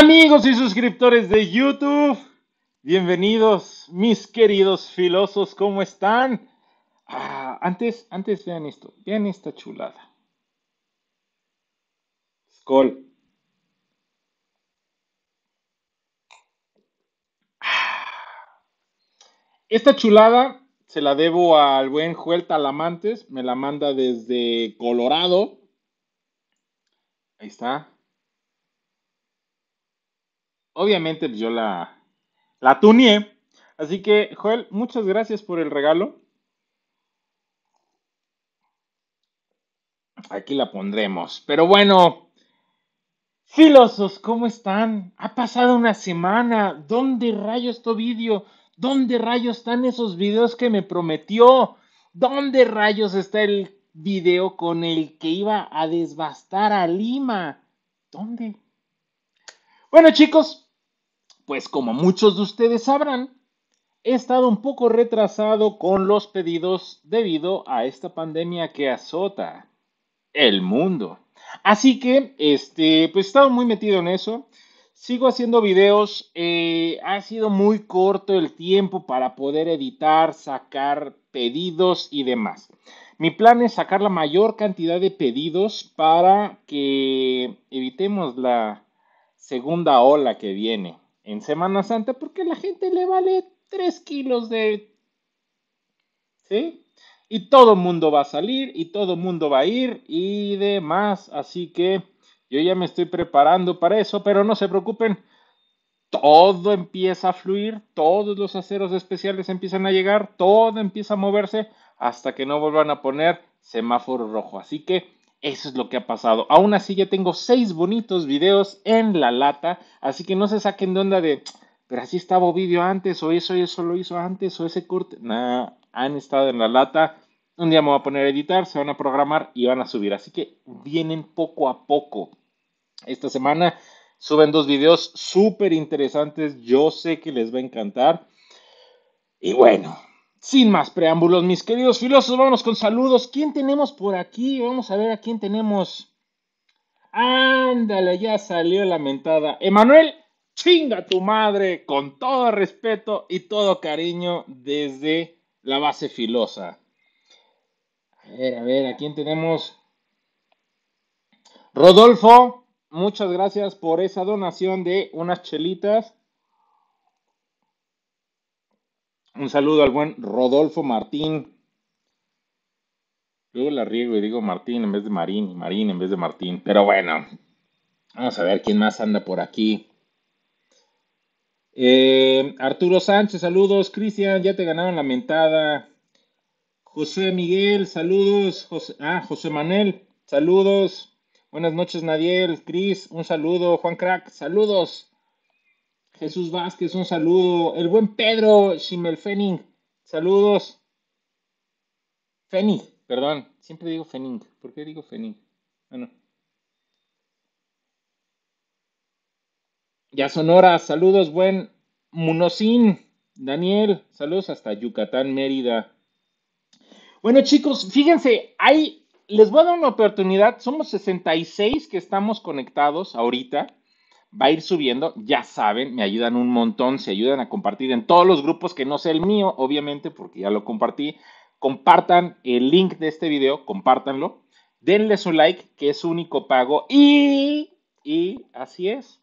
Amigos y suscriptores de YouTube, bienvenidos mis queridos filosos, ¿cómo están? Ah, antes, antes vean esto, vean esta chulada. Skull. Ah. esta chulada se la debo al buen Joel Talamantes, me la manda desde Colorado. Ahí está, obviamente pues, yo la, la tuneé. Así que, Joel, muchas gracias por el regalo. Aquí la pondremos. Pero bueno, filosos, ¿cómo están? Ha pasado una semana. ¿Dónde rayos el vídeo? ¿Dónde rayos están esos videos que me prometió? ¿Dónde rayos está el video con el que iba a desbastar a Lima? ¿Dónde? Bueno chicos, pues como muchos de ustedes sabrán, he estado un poco retrasado con los pedidos debido a esta pandemia que azota el mundo. Así que, este, pues he estado muy metido en eso. Sigo haciendo videos. Eh, ha sido muy corto el tiempo para poder editar, sacar pedidos y demás. Mi plan es sacar la mayor cantidad de pedidos para que evitemos la, segunda ola que viene en Semana Santa porque la gente le vale 3 kilos de... ¿Sí? Y todo el mundo va a salir y todo el mundo va a ir y demás. Así que yo ya me estoy preparando para eso, pero no se preocupen. Todo empieza a fluir, todos los aceros especiales empiezan a llegar, todo empieza a moverse hasta que no vuelvan a poner semáforo rojo. Así que eso es lo que ha pasado. Aún así ya tengo seis bonitos videos en la lata, así que no se saquen de onda de, pero así estaba Ovidio antes, o eso, eso lo hizo antes, o ese corte. Nah, han estado en la lata. Un día me voy a poner a editar, se van a programar y van a subir. Así que vienen poco a poco. Esta semana suben dos videos súper interesantes. Yo sé que les va a encantar. Y bueno, sin más preámbulos, mis queridos filosos, vámonos con saludos. ¿Quién tenemos por aquí? Vamos a ver a quién tenemos. Ándale, ya salió lamentada. Emanuel, chinga tu madre, con todo respeto y todo cariño desde la base filosa. A ver, a ver, ¿a quién tenemos? Rodolfo, muchas gracias por esa donación de unas chelitas. Un saludo al buen Rodolfo Martín. Luego la riego y digo Martín en vez de Marín Marín en vez de Martín. Pero bueno, vamos a ver quién más anda por aquí. Eh, Arturo Sánchez, saludos. Cristian, ya te ganaron la mentada. José Miguel, saludos. ah, José Manuel, saludos. Buenas noches, Nadiel. Cris, un saludo. Juan Crack, saludos. Jesús Vázquez, un saludo. El buen Pedro Shimelfening, saludos. Fenig, perdón, siempre digo Fening. ¿Por qué digo Fening? Bueno. Ya Sonora, saludos, buen Munocín. Daniel, saludos hasta Yucatán, Mérida. Bueno, chicos, fíjense, ahí les voy a dar una oportunidad. Somos 66 que estamos conectados ahorita va a ir subiendo. Ya saben, me ayudan un montón, se ayudan a compartir en todos los grupos que no sea el mío, obviamente, porque ya lo compartí. Compartan el link de este video, compártanlo. Denle su like, que es único pago. Y, y así es.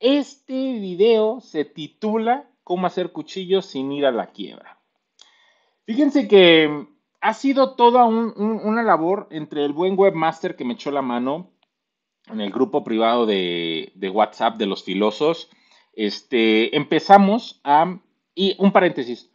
Este video se titula Cómo hacer cuchillos sin ir a la quiebra. Fíjense que ha sido toda una labor entre el buen webmaster que me echó la mano, en el grupo privado de, WhatsApp de los filosos, este, empezamos a... Y un paréntesis,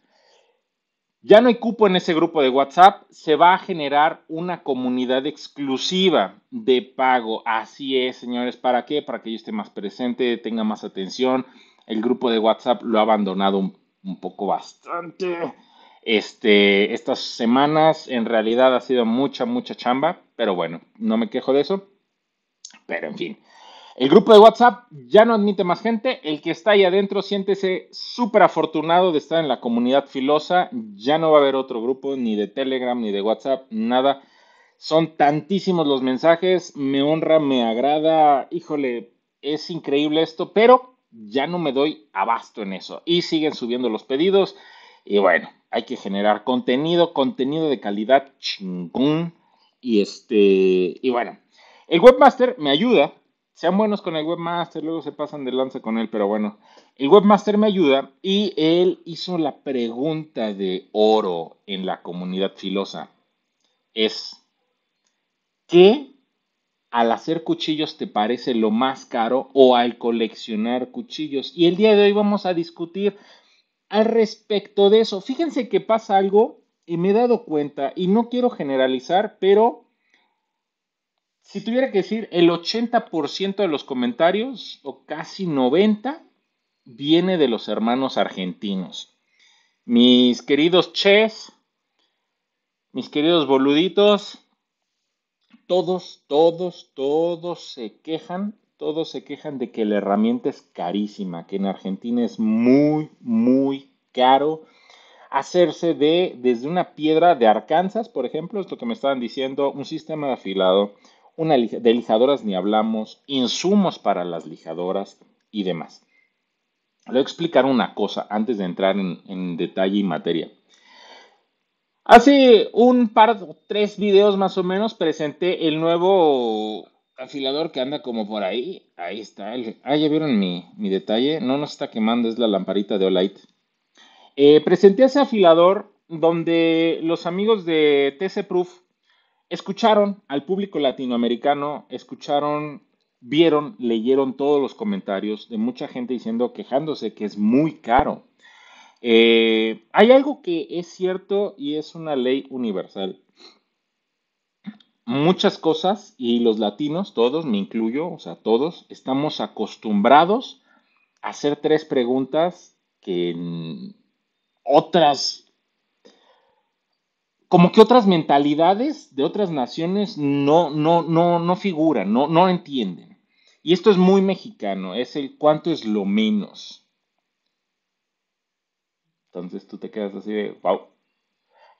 ya no hay cupo en ese grupo de WhatsApp, se va a generar una comunidad exclusiva de pago. Así es, señores, ¿para qué? Para que yo esté más presente, tenga más atención. El grupo de WhatsApp lo ha abandonado un, un poco bastante. Este, estas semanas en realidad ha sido mucha, mucha chamba, pero bueno, no me quejo de eso. Pero en fin. El grupo de WhatsApp ya no admite más gente. El que está ahí adentro siéntese súper afortunado de estar en la comunidad filosa. Ya no va a haber otro grupo, ni de Telegram, ni de WhatsApp, nada. Son tantísimos los mensajes. Me honra, me agrada. Híjole, es increíble esto, pero ya no me doy abasto en eso. Y siguen subiendo los pedidos. Y bueno, hay que generar contenido, contenido de calidad chingón. Y este, y bueno, el webmaster me ayuda, sean buenos con el webmaster, luego se pasan de lanza con él, pero bueno, el webmaster me ayuda y él hizo la pregunta de oro en la comunidad filosa. Es, ¿qué al hacer cuchillos te parece lo más caro o al coleccionar cuchillos? Y el día de hoy vamos a discutir al respecto de eso. Fíjense que pasa algo y me he dado cuenta y no quiero generalizar, pero si tuviera que decir, el 80% de los comentarios, o casi 90%, viene de los hermanos argentinos. Mis queridos Ches, mis queridos boluditos, todos, todos, todos se quejan, todos se quejan de que la herramienta es carísima, que en Argentina es muy, muy caro hacerse de, desde una piedra de Arkansas, por ejemplo, es lo que me estaban diciendo, un sistema de afilado, de lijadoras ni hablamos, insumos para las lijadoras y demás. Le voy a explicar una cosa antes de entrar en, detalle y materia. Hace un par o tres videos más o menos presenté el nuevo afilador que anda como por ahí. Ahí está. El, ah, ya vieron mi, mi detalle. No nos está quemando, es la lamparita de Olight. Eh, presenté ese afilador donde los amigos de TC Proof escucharon al público latinoamericano, escucharon, vieron, leyeron todos los comentarios de mucha gente diciendo, quejándose que es muy caro. Eh, hay algo que es cierto y es una ley universal. Muchas cosas, y los latinos, todos, me incluyo, o sea, todos, estamos acostumbrados a hacer tres preguntas que en otras como que otras mentalidades de otras naciones no, no, no, no figuran, no, no entienden. Y esto es muy mexicano, es el cuánto es lo menos. Entonces tú te quedas así de, wow.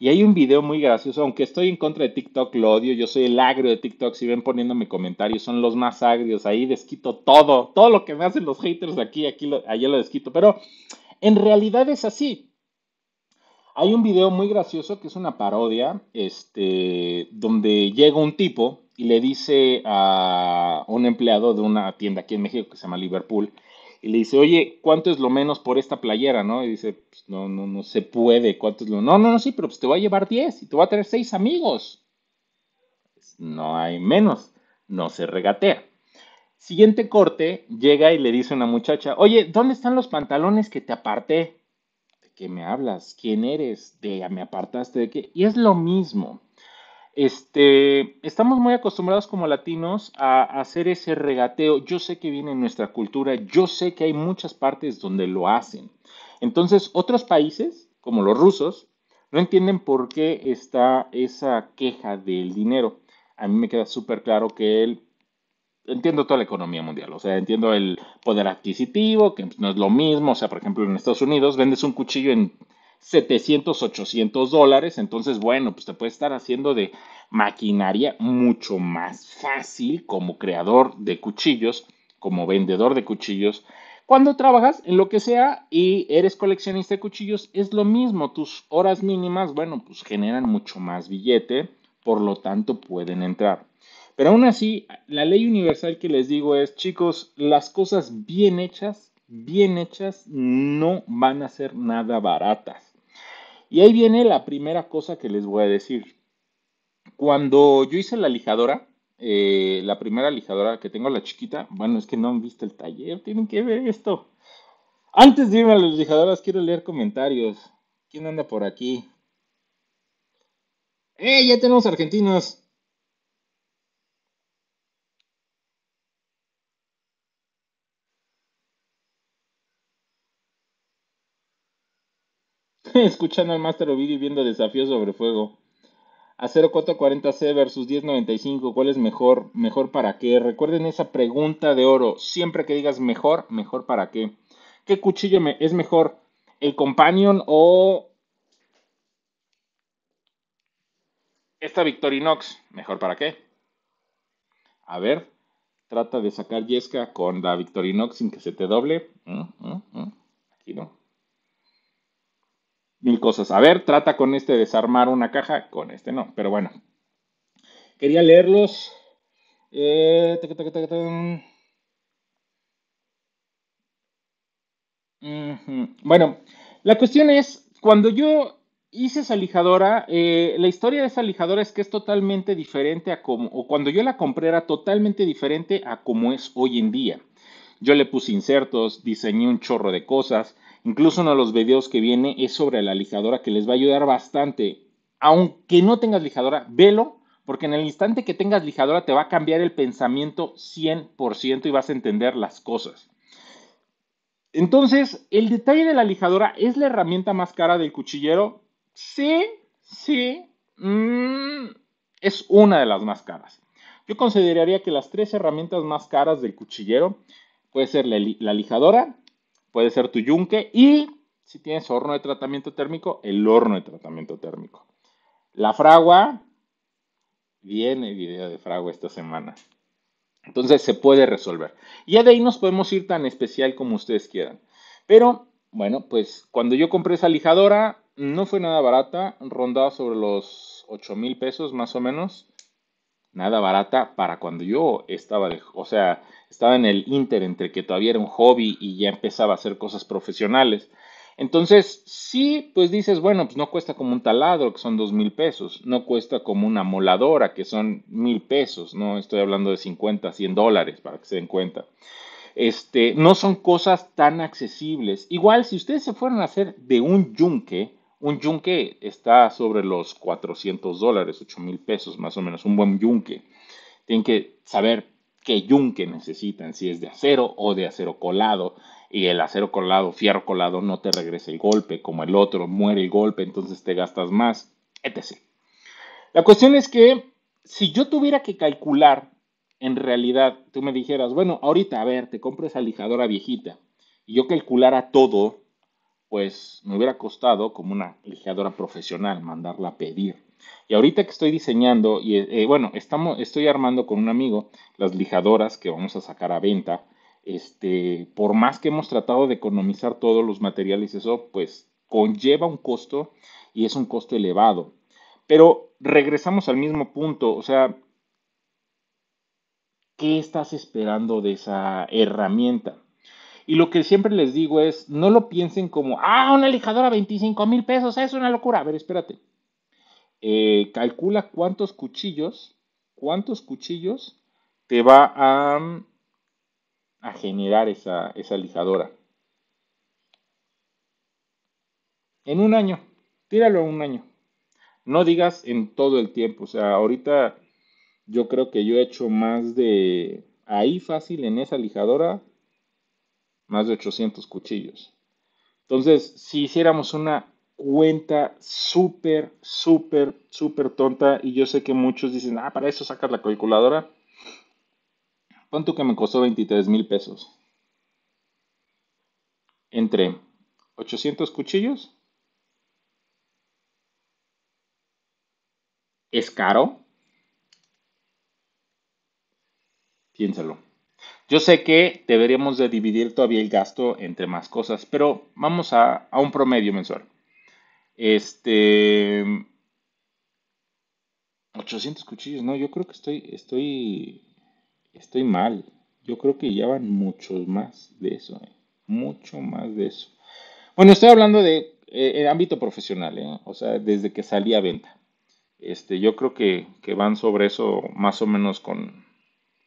Y hay un video muy gracioso, aunque estoy en contra de TikTok, lo odio, yo soy el agrio de TikTok, si ven poniéndome comentarios, son los más agrios, ahí desquito todo, todo lo que me hacen los haters aquí, aquí allá lo desquito, pero en realidad es así, hay un video muy gracioso que es una parodia, este, donde llega un tipo y le dice a un empleado de una tienda aquí en México que se llama Liverpool, y le dice, oye, ¿cuánto es lo menos por esta playera? ¿no? Y dice, pues, no, no, no se puede, ¿cuánto es lo No, no, no, sí, pero pues, te va a llevar 10 y te voy a tener 6 amigos. Pues, no hay menos, no se regatea. Siguiente corte, llega y le dice una muchacha, oye, ¿dónde están los pantalones que te aparté? qué me hablas? ¿Quién eres? ¿De, ¿Me apartaste de qué? Y es lo mismo. Este, estamos muy acostumbrados como latinos a, hacer ese regateo. Yo sé que viene en nuestra cultura, yo sé que hay muchas partes donde lo hacen. Entonces, otros países, como los rusos, no entienden por qué está esa queja del dinero. A mí me queda súper claro que él entiendo toda la economía mundial, o sea, entiendo el poder adquisitivo, que no es lo mismo, o sea, por ejemplo, en Estados Unidos vendes un cuchillo en 700, 800 dólares, entonces, bueno, pues te puede estar haciendo de maquinaria mucho más fácil como creador de cuchillos, como vendedor de cuchillos. Cuando trabajas en lo que sea y eres coleccionista de cuchillos, es lo mismo, tus horas mínimas, bueno, pues generan mucho más billete, por lo tanto pueden entrar. Pero aún así, la ley universal que les digo es, chicos, las cosas bien hechas, bien hechas, no van a ser nada baratas. Y ahí viene la primera cosa que les voy a decir. Cuando yo hice la lijadora, eh, la primera lijadora que tengo, la chiquita, bueno, es que no han visto el taller, tienen que ver esto. Antes de irme a las lijadoras, quiero leer comentarios. ¿Quién anda por aquí? ¡Eh! Ya tenemos argentinos. escuchando al Master Ovidio y viendo desafíos sobre fuego. A 0440C versus 1095, ¿cuál es mejor? ¿Mejor para qué? Recuerden esa pregunta de oro. Siempre que digas mejor, mejor para qué. ¿Qué cuchillo es mejor? ¿El Companion o esta Victorinox? ¿Mejor para qué? A ver, trata de sacar Yesca con la Victorinox sin que se te doble. Mm, mm, mm. Aquí no mil cosas. A ver, trata con este desarmar una caja, con este no, pero bueno. Quería leerlos. Eh, bueno, la cuestión es, cuando yo hice esa lijadora, eh, la historia de esa lijadora es que es totalmente diferente a como, o cuando yo la compré era totalmente diferente a como es hoy en día. Yo le puse insertos, diseñé un chorro de cosas, Incluso uno de los videos que viene es sobre la lijadora que les va a ayudar bastante. Aunque no tengas lijadora, velo, porque en el instante que tengas lijadora te va a cambiar el pensamiento 100% y vas a entender las cosas. Entonces, el detalle de la lijadora es la herramienta más cara del cuchillero. Sí, sí, mm, es una de las más caras. Yo consideraría que las tres herramientas más caras del cuchillero puede ser la lijadora, puede ser tu yunque y si tienes horno de tratamiento térmico, el horno de tratamiento térmico. La fragua, viene video de fragua esta semana. Entonces se puede resolver. Y de ahí nos podemos ir tan especial como ustedes quieran. Pero bueno, pues cuando yo compré esa lijadora, no fue nada barata, rondaba sobre los 8 mil pesos más o menos nada barata para cuando yo estaba, o sea, estaba en el inter entre que todavía era un hobby y ya empezaba a hacer cosas profesionales. Entonces, sí, pues dices, bueno, pues no cuesta como un taladro, que son dos mil pesos, no cuesta como una moladora, que son mil pesos, no estoy hablando de 50, 100 dólares, para que se den cuenta. Este, no son cosas tan accesibles. Igual, si ustedes se fueran a hacer de un yunque, un yunque está sobre los 400 dólares, 8 mil pesos más o menos, un buen yunque. Tienen que saber qué yunque necesitan, si es de acero o de acero colado. Y el acero colado, fierro colado, no te regresa el golpe, como el otro, muere el golpe, entonces te gastas más, etc. La cuestión es que si yo tuviera que calcular, en realidad, tú me dijeras, bueno, ahorita, a ver, te compro esa lijadora viejita, y yo calculara todo, pues me hubiera costado como una lijadora profesional mandarla a pedir. Y ahorita que estoy diseñando, y eh, bueno, estamos, estoy armando con un amigo las lijadoras que vamos a sacar a venta. Este, por más que hemos tratado de economizar todos los materiales, eso pues conlleva un costo y es un costo elevado. Pero regresamos al mismo punto, o sea, ¿qué estás esperando de esa herramienta? Y lo que siempre les digo es, no lo piensen como, ah, una lijadora 25 mil pesos, es una locura. A ver, espérate. Eh, calcula cuántos cuchillos, cuántos cuchillos te va a, a generar esa, esa lijadora. En un año, tíralo a un año. No digas en todo el tiempo, o sea, ahorita yo creo que yo he hecho más de, ahí fácil en esa lijadora, más de 800 cuchillos. Entonces, si hiciéramos una cuenta súper, súper, súper tonta, y yo sé que muchos dicen, ah, para eso sacas la calculadora, ¿cuánto que me costó 23 mil pesos? Entre 800 cuchillos. ¿Es caro? Piénsalo. Yo sé que deberíamos de dividir todavía el gasto entre más cosas, pero vamos a, un promedio mensual. Este... 800 cuchillos, no, yo creo que estoy, estoy, estoy mal. Yo creo que ya van muchos más de eso, eh, mucho más de eso. Bueno, estoy hablando de eh, el ámbito profesional, eh, o sea, desde que salí a venta. Este, yo creo que van sobre eso más o menos con,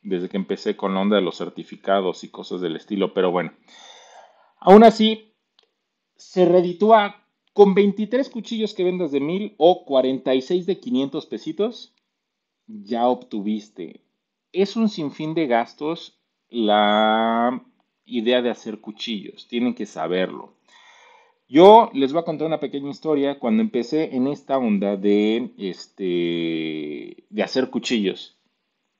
desde que empecé con la onda de los certificados y cosas del estilo, pero bueno. Aún así, se reditúa con 23 cuchillos que vendas de 1000 o 46 de 500 pesitos, ya obtuviste. Es un sinfín de gastos la idea de hacer cuchillos, tienen que saberlo. Yo les voy a contar una pequeña historia. Cuando empecé en esta onda de, este, de hacer cuchillos,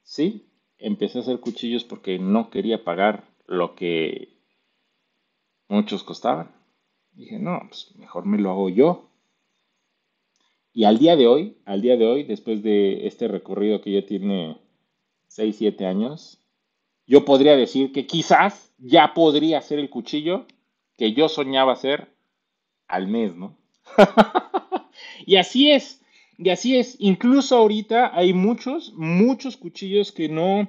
¿sí? empecé a hacer cuchillos porque no quería pagar lo que muchos costaban. Dije, no, pues, mejor me lo hago yo. Y al día de hoy, al día de hoy, después de este recorrido que ya tiene 6, 7 años, yo podría decir que quizás ya podría hacer el cuchillo que yo soñaba hacer al mes, ¿no? y así es, y así es, incluso ahorita hay muchos, muchos cuchillos que no,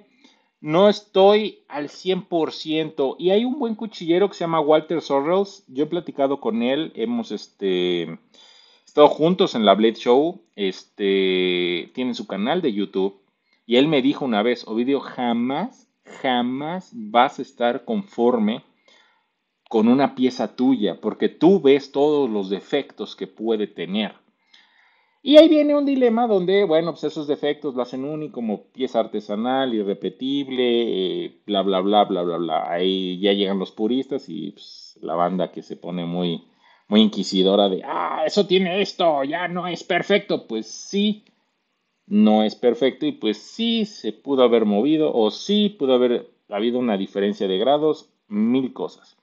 no estoy al 100%. Y hay un buen cuchillero que se llama Walter Sorrells. Yo he platicado con él, hemos este, estado juntos en la Blade Show. Este, tiene su canal de YouTube. Y él me dijo una vez, Ovidio, jamás, jamás vas a estar conforme con una pieza tuya, porque tú ves todos los defectos que puede tener. Y ahí viene un dilema donde, bueno, pues esos defectos lo hacen único como pieza artesanal, irrepetible, eh, bla, bla, bla, bla, bla, bla. Ahí ya llegan los puristas y pues, la banda que se pone muy, muy inquisidora de, ah, eso tiene esto, ya no es perfecto. Pues sí, no es perfecto y pues sí se pudo haber movido o sí pudo haber habido una diferencia de grados, mil cosas.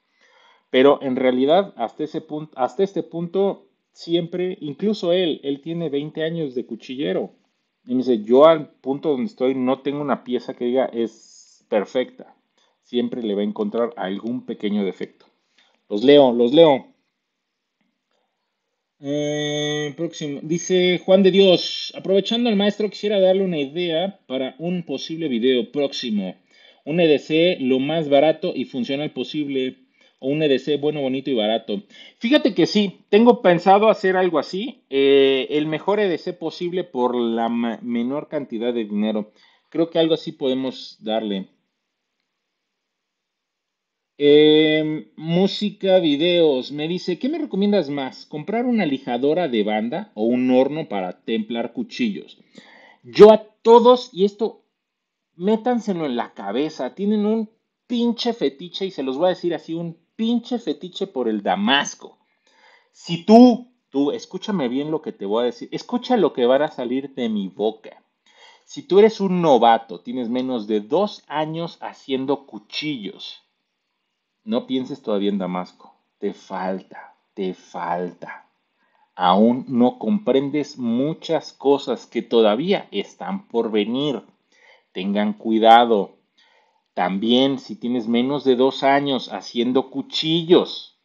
Pero en realidad, hasta, ese punto, hasta este punto, siempre, incluso él, él tiene 20 años de cuchillero. Y me dice, yo al punto donde estoy no tengo una pieza que diga es perfecta. Siempre le va a encontrar algún pequeño defecto. Los leo, los leo. Eh, próximo. Dice Juan de Dios, aprovechando al maestro quisiera darle una idea para un posible video próximo. Un EDC lo más barato y funcional posible o un EDC bueno, bonito y barato. Fíjate que sí, tengo pensado hacer algo así, eh, el mejor EDC posible por la menor cantidad de dinero. Creo que algo así podemos darle. Em, música, videos. Me dice, ¿qué me recomiendas más? ¿Comprar una lijadora de banda o un horno para templar cuchillos? Yo a todos, y esto, métanselo en la cabeza, tienen un pinche fetiche, y se los voy a decir así, un pinche fetiche por el Damasco. Si tú, tú, escúchame bien lo que te voy a decir, escucha lo que van a salir de mi boca. Si tú eres un novato, tienes menos de dos años haciendo cuchillos, no pienses todavía en Damasco. Te falta, te falta. Aún no comprendes muchas cosas que todavía están por venir. Tengan cuidado también si tienes menos de dos años haciendo cuchillos,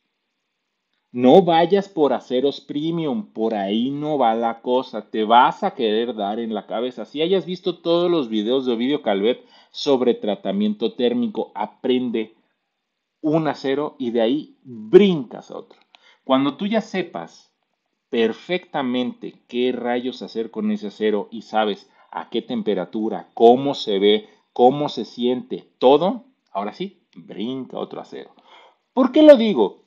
no vayas por aceros premium, por ahí no va la cosa, te vas a querer dar en la cabeza. Si hayas visto todos los videos de Ovidio Calvet sobre tratamiento térmico, aprende un acero y de ahí brincas a otro. Cuando tú ya sepas perfectamente qué rayos hacer con ese acero y sabes a qué temperatura, cómo se ve, cómo se siente todo, ahora sí, brinca otro acero. ¿Por qué lo digo?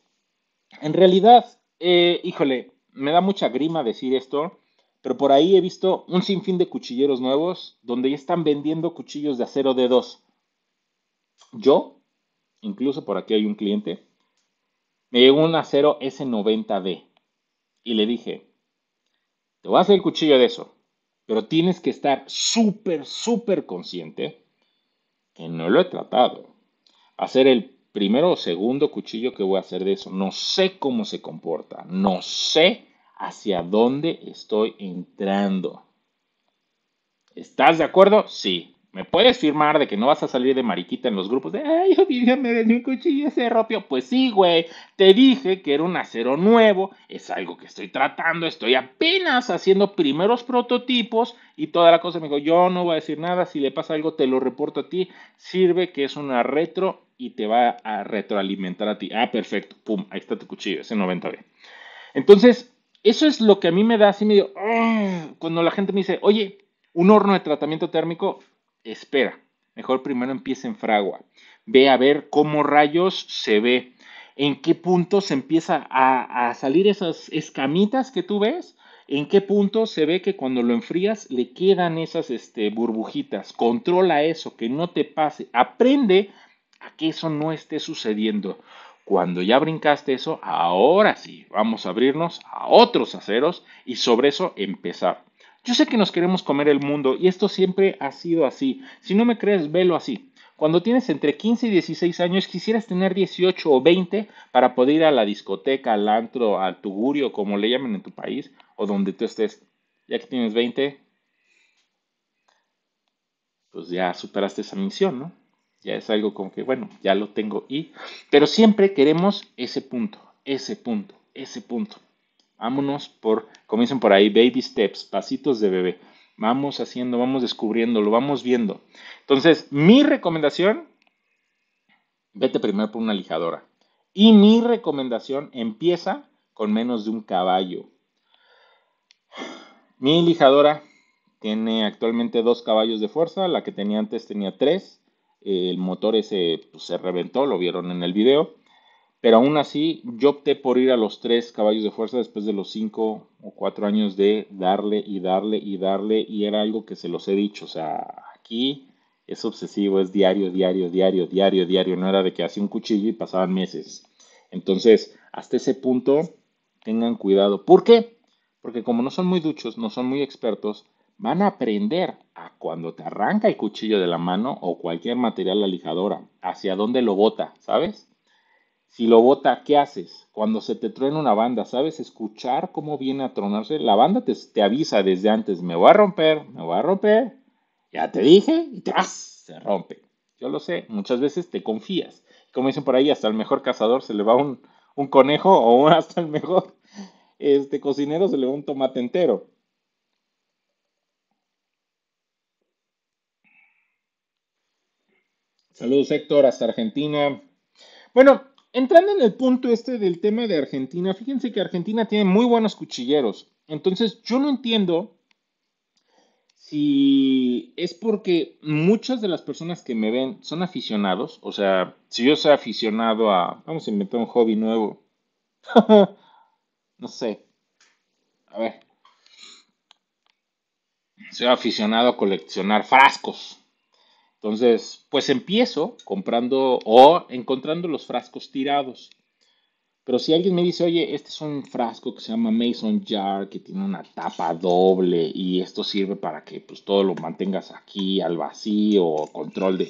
En realidad, eh, híjole, me da mucha grima decir esto, pero por ahí he visto un sinfín de cuchilleros nuevos donde ya están vendiendo cuchillos de acero de 2. Yo, incluso por aquí hay un cliente, me llegó un acero S90D y le dije, te voy a hacer el cuchillo de eso, pero tienes que estar súper, súper consciente que no lo he tratado. Hacer el primero o segundo cuchillo que voy a hacer de eso. No sé cómo se comporta, no sé hacia dónde estoy entrando. ¿Estás de acuerdo? Sí. ¿Me puedes firmar de que no vas a salir de mariquita en los grupos? De, ay, yo me vendió un cuchillo ese ropio. Pues sí, güey. Te dije que era un acero nuevo. Es algo que estoy tratando. Estoy apenas haciendo primeros prototipos y toda la cosa. Me dijo, yo no voy a decir nada. Si le pasa algo, te lo reporto a ti. Sirve que es una retro y te va a retroalimentar a ti. Ah, perfecto. Pum, ahí está tu cuchillo. Ese 90B. Entonces, eso es lo que a mí me da así medio. Ah", cuando la gente me dice, oye, un horno de tratamiento térmico espera, mejor primero empieza en fragua. Ve a ver cómo rayos se ve, en qué punto se empieza a, salir esas escamitas que tú ves, en qué punto se ve que cuando lo enfrías le quedan esas este, burbujitas. Controla eso, que no te pase. Aprende a que eso no esté sucediendo. Cuando ya brincaste eso, ahora sí, vamos a abrirnos a otros aceros y sobre eso empezar. Yo sé que nos queremos comer el mundo y esto siempre ha sido así. Si no me crees, velo así. Cuando tienes entre 15 y 16 años, quisieras tener 18 o 20 para poder ir a la discoteca, al antro, al tugurio, como le llamen en tu país o donde tú estés. Ya que tienes 20, pues ya superaste esa misión, ¿no? Ya es algo como que, bueno, ya lo tengo y... Pero siempre queremos ese punto, ese punto, ese punto. Vámonos por, comiencen por ahí, baby steps, pasitos de bebé. Vamos haciendo, vamos descubriendo, lo vamos viendo. Entonces, mi recomendación, vete primero por una lijadora. Y mi recomendación empieza con menos de un caballo. Mi lijadora tiene actualmente dos caballos de fuerza, la que tenía antes tenía tres. El motor ese pues, se reventó, lo vieron en el video. Pero aún así, yo opté por ir a los tres caballos de fuerza después de los cinco o cuatro años de darle y darle y darle. Y era algo que se los he dicho. O sea, aquí es obsesivo, es diario, diario, diario, diario, diario. No era de que hacía un cuchillo y pasaban meses. Entonces, hasta ese punto, tengan cuidado. ¿Por qué? Porque como no son muy duchos, no son muy expertos, van a aprender a cuando te arranca el cuchillo de la mano o cualquier material la lijadora, hacia dónde lo bota, ¿sabes? Si lo bota, ¿qué haces? Cuando se te truena una banda, ¿sabes escuchar cómo viene a tronarse? La banda te, te avisa desde antes, me voy a romper, me voy a romper, ya te dije, y ¡tras! se rompe. Yo lo sé, muchas veces te confías. Como dicen por ahí, hasta el mejor cazador se le va un, un conejo o hasta el mejor este, cocinero se le va un tomate entero. Saludos Héctor, hasta Argentina. Bueno, Entrando en el punto este del tema de Argentina, fíjense que Argentina tiene muy buenos cuchilleros. Entonces, yo no entiendo si es porque muchas de las personas que me ven son aficionados. O sea, si yo soy aficionado a. Vamos a inventar un hobby nuevo. no sé. A ver. Soy aficionado a coleccionar frascos. Entonces, pues empiezo comprando o encontrando los frascos tirados. Pero si alguien me dice, oye, este es un frasco que se llama Mason Jar, que tiene una tapa doble y esto sirve para que pues todo lo mantengas aquí al vacío, control de...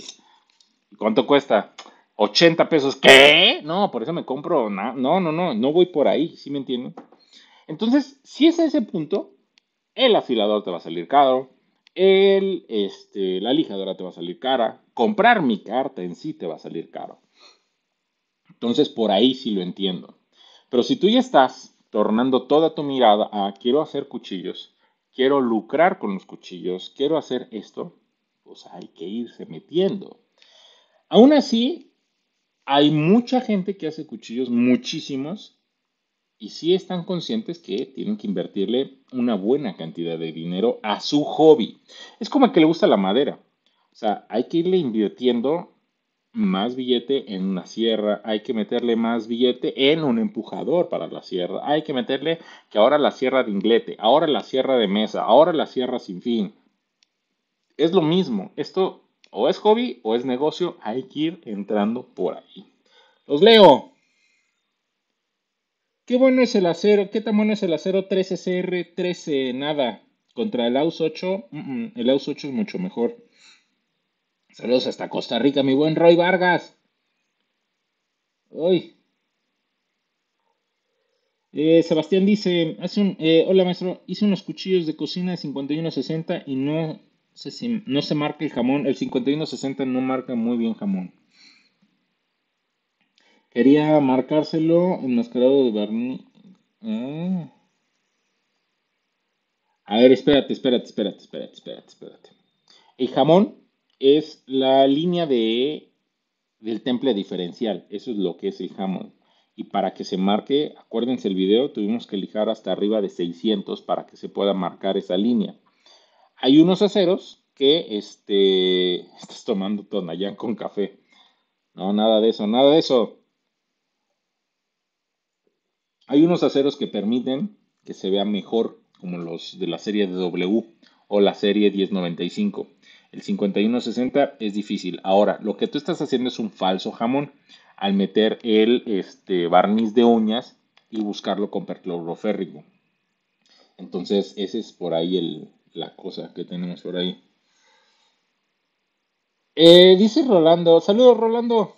¿Cuánto cuesta? 80 pesos. ¿Qué? No, por eso me compro... No, no, no, no voy por ahí, ¿sí me entienden? Entonces, si es a ese punto, el afilador te va a salir caro, el, este, la lijadora te va a salir cara, comprar mi carta en sí te va a salir caro. Entonces por ahí sí lo entiendo. Pero si tú ya estás tornando toda tu mirada a quiero hacer cuchillos, quiero lucrar con los cuchillos, quiero hacer esto, pues hay que irse metiendo. Aún así, hay mucha gente que hace cuchillos, muchísimos, y sí están conscientes que tienen que invertirle una buena cantidad de dinero a su hobby. Es como que le gusta la madera. O sea, hay que irle invirtiendo más billete en una sierra, hay que meterle más billete en un empujador para la sierra, hay que meterle que ahora la sierra de inglete, ahora la sierra de mesa, ahora la sierra sin fin. Es lo mismo, esto o es hobby o es negocio, hay que ir entrando por ahí. Los leo. Qué bueno es el acero, qué tan bueno es el acero 13 cr 13 nada. Contra el AUS 8, el AUS 8 es mucho mejor. Saludos hasta Costa Rica, mi buen Roy Vargas. Uy. Eh, Sebastián dice, hace un, eh, hola maestro, hice unos cuchillos de cocina de 5160 y no se, no se marca el jamón. El 5160 no marca muy bien jamón. Quería marcárselo enmascarado de barniz. Ah. A ver, espérate, espérate, espérate, espérate, espérate, espérate. El jamón es la línea de, del temple diferencial. Eso es lo que es el jamón. Y para que se marque, acuérdense el video, tuvimos que lijar hasta arriba de 600 para que se pueda marcar esa línea. Hay unos aceros que este, estás tomando tonallán con café. No, nada de eso, nada de eso. Hay unos aceros que permiten que se vea mejor, como los de la serie de W o la serie 1095. El 5160 es difícil. Ahora, lo que tú estás haciendo es un falso jamón al meter el este, barniz de uñas y buscarlo con percloroférrico. Entonces, esa es por ahí la cosa que tenemos por ahí. Eh, dice Rolando, saludos Rolando,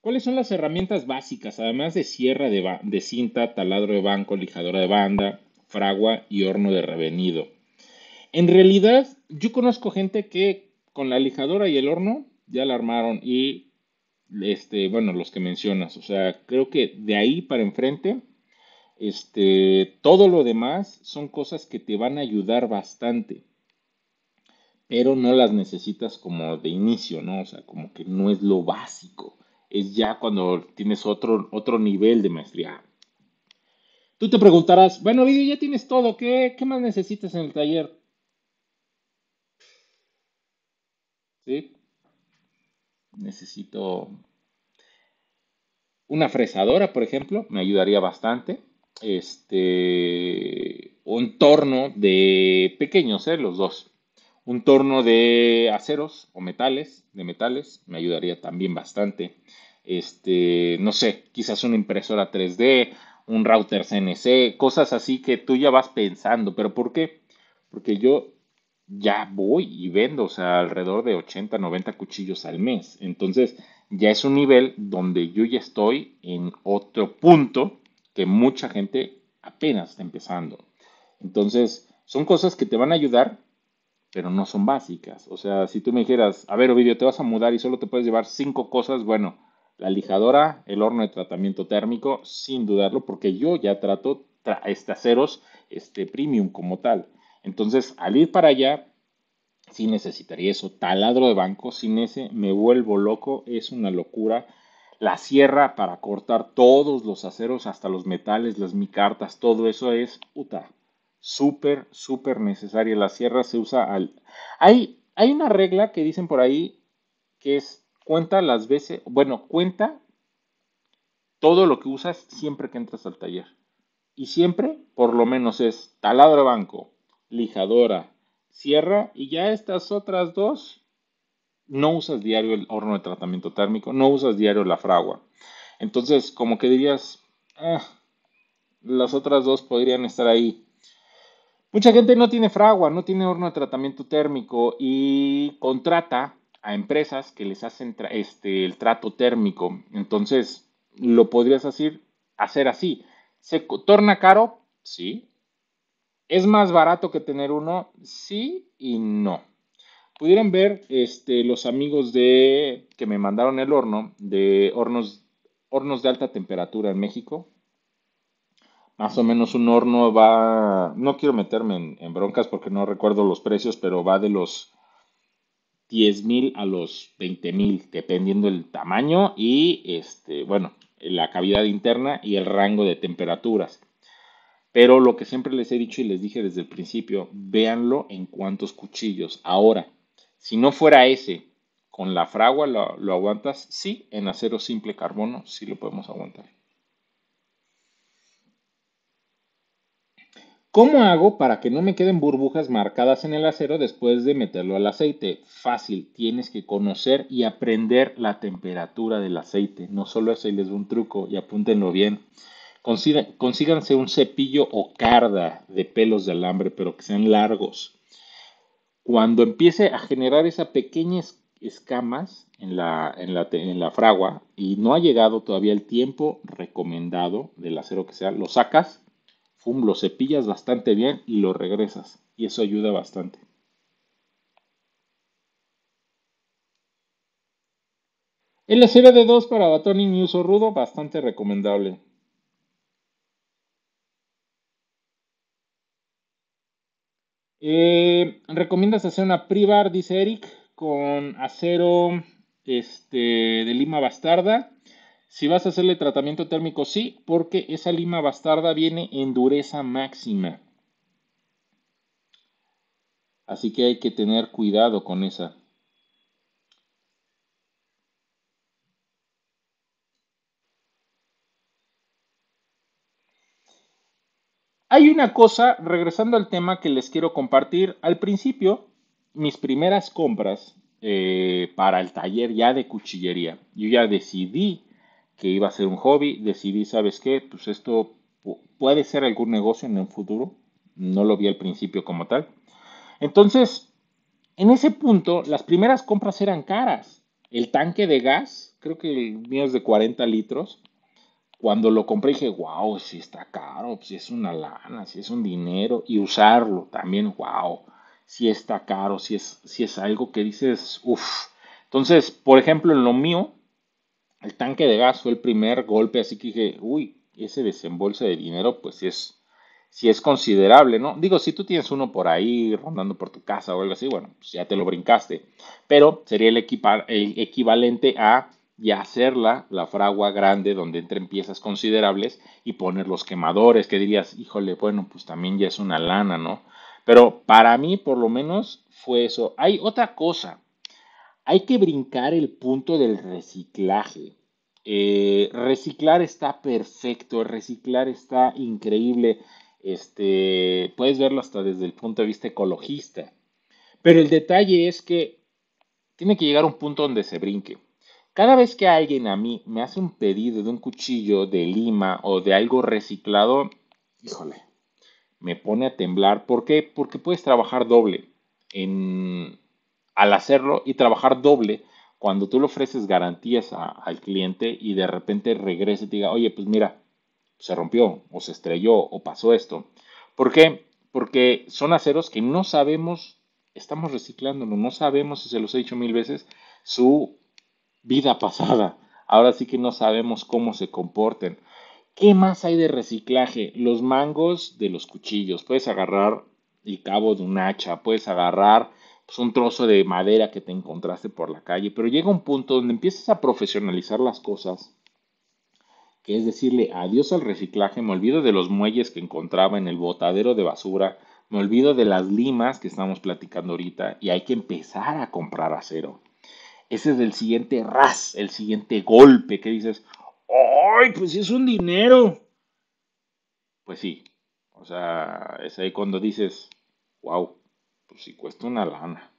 ¿Cuáles son las herramientas básicas, además de sierra de, cinta, taladro de banco, lijadora de banda, fragua y horno de revenido? En realidad, yo conozco gente que con la lijadora y el horno ya la armaron y, este, bueno, los que mencionas, o sea, creo que de ahí para enfrente, este, todo lo demás son cosas que te van a ayudar bastante, pero no las necesitas como de inicio, ¿no? O sea, como que no es lo básico es ya cuando tienes otro, otro nivel de maestría. Tú te preguntarás, bueno, Vidio, ya tienes todo, ¿qué, más necesitas en el taller? ¿Sí? Necesito una fresadora, por ejemplo, me ayudaría bastante. Este, un torno de pequeños, ¿eh? los dos. Un torno de aceros o metales, de metales, me ayudaría también bastante. Este, no sé, quizás una impresora 3D, un router CNC, cosas así que tú ya vas pensando. ¿Pero por qué? Porque yo ya voy y vendo, o sea, alrededor de 80, 90 cuchillos al mes. Entonces, ya es un nivel donde yo ya estoy en otro punto que mucha gente apenas está empezando. Entonces, son cosas que te van a ayudar pero no son básicas. O sea, si tú me dijeras, a ver, Ovidio, te vas a mudar y solo te puedes llevar cinco cosas, bueno, la lijadora, el horno de tratamiento térmico, sin dudarlo, porque yo ya trato este aceros este premium como tal. Entonces, al ir para allá, si necesitaría eso. Taladro de banco, sin ese me vuelvo loco, es una locura. La sierra para cortar todos los aceros, hasta los metales, las micartas, todo eso es, puta, súper, súper necesaria. La sierra se usa al... Hay, hay una regla que dicen por ahí que es cuenta las veces, bueno, cuenta todo lo que usas siempre que entras al taller. Y siempre, por lo menos, es taladro banco, lijadora, sierra y ya estas otras dos, no usas diario el horno de tratamiento térmico, no usas diario la fragua. Entonces, como que dirías, ah, las otras dos podrían estar ahí Mucha gente no tiene fragua, no tiene horno de tratamiento térmico y contrata a empresas que les hacen este, el trato térmico. Entonces, lo podrías hacer, hacer así. ¿Se torna caro? Sí. ¿Es más barato que tener uno? Sí y no. Pudieron ver este, los amigos de que me mandaron el horno de hornos, hornos de alta temperatura en México más o menos un horno va, no quiero meterme en, broncas porque no recuerdo los precios, pero va de los 10 mil a los 20 mil, dependiendo el tamaño y, este, bueno, la cavidad interna y el rango de temperaturas. Pero lo que siempre les he dicho y les dije desde el principio, véanlo en cuántos cuchillos. Ahora, si no fuera ese, con la fragua lo, lo aguantas, sí, en acero simple carbono, sí lo podemos aguantar. ¿Cómo hago para que no me queden burbujas marcadas en el acero después de meterlo al aceite? Fácil, tienes que conocer y aprender la temperatura del aceite. No solo eso, y les doy un truco y apúntenlo bien. Consíganse un cepillo o carda de pelos de alambre, pero que sean largos. Cuando empiece a generar esas pequeñas escamas en la, fragua y no ha llegado todavía el tiempo recomendado del acero que sea, lo sacas Fum, lo cepillas bastante bien y lo regresas. Y eso ayuda bastante. El acero de 2 para batón y uso rudo, bastante recomendable. Eh, ¿Recomiendas hacer una privar, dice Eric, con acero este, de lima bastarda? Si vas a hacerle tratamiento térmico, sí, porque esa lima bastarda viene en dureza máxima. Así que hay que tener cuidado con esa. Hay una cosa, regresando al tema que les quiero compartir. Al principio, mis primeras compras eh, para el taller ya de cuchillería, yo ya decidí que iba a ser un hobby, decidí, ¿sabes qué? Pues esto puede ser algún negocio en el futuro, no lo vi al principio como tal. Entonces, en ese punto, las primeras compras eran caras. El tanque de gas, creo que el mío es de 40 litros. Cuando lo compré dije, wow, si está caro, si es una lana, si es un dinero. Y usarlo también, wow, si está caro, si es, si es algo que dices, uff. Entonces, por ejemplo, en lo mío, el tanque de gas fue el primer golpe, así que dije, uy, ese desembolso de dinero, pues es, si es considerable, ¿no? Digo, si tú tienes uno por ahí rondando por tu casa o algo así, bueno, pues ya te lo brincaste. Pero sería el, equivalente a ya hacerla la fragua grande donde entren piezas considerables y poner los quemadores, que dirías, híjole, bueno, pues también ya es una lana, ¿no? Pero para mí, por lo menos, fue eso. Hay otra cosa hay que brincar el punto del reciclaje. Eh, reciclar está perfecto, reciclar está increíble. Este, puedes verlo hasta desde el punto de vista ecologista. Pero el detalle es que tiene que llegar a un punto donde se brinque. Cada vez que alguien a mí me hace un pedido de un cuchillo de lima o de algo reciclado, híjole, me pone a temblar. ¿Por qué? Porque puedes trabajar doble en al hacerlo y trabajar doble, cuando tú le ofreces garantías al cliente y de repente regrese y te diga, oye, pues mira, se rompió o se estrelló o pasó esto. ¿Por qué? Porque son aceros que no sabemos, estamos reciclándolo, no sabemos, si se los he dicho mil veces, su vida pasada. Ahora sí que no sabemos cómo se comporten. ¿Qué más hay de reciclaje? Los mangos de los cuchillos. Puedes agarrar el cabo de un hacha, puedes agarrar es pues, un trozo de madera que te encontraste por la calle, pero llega un punto donde empiezas a profesionalizar las cosas, que es decirle adiós al reciclaje, me olvido de los muelles que encontraba en el botadero de basura, me olvido de las limas que estamos platicando ahorita y hay que empezar a comprar acero. Ese es el siguiente ras, el siguiente golpe que dices, ¡ay, pues es un dinero! Pues sí, o sea, es ahí cuando dices, wow, pues sí cuesta una lana.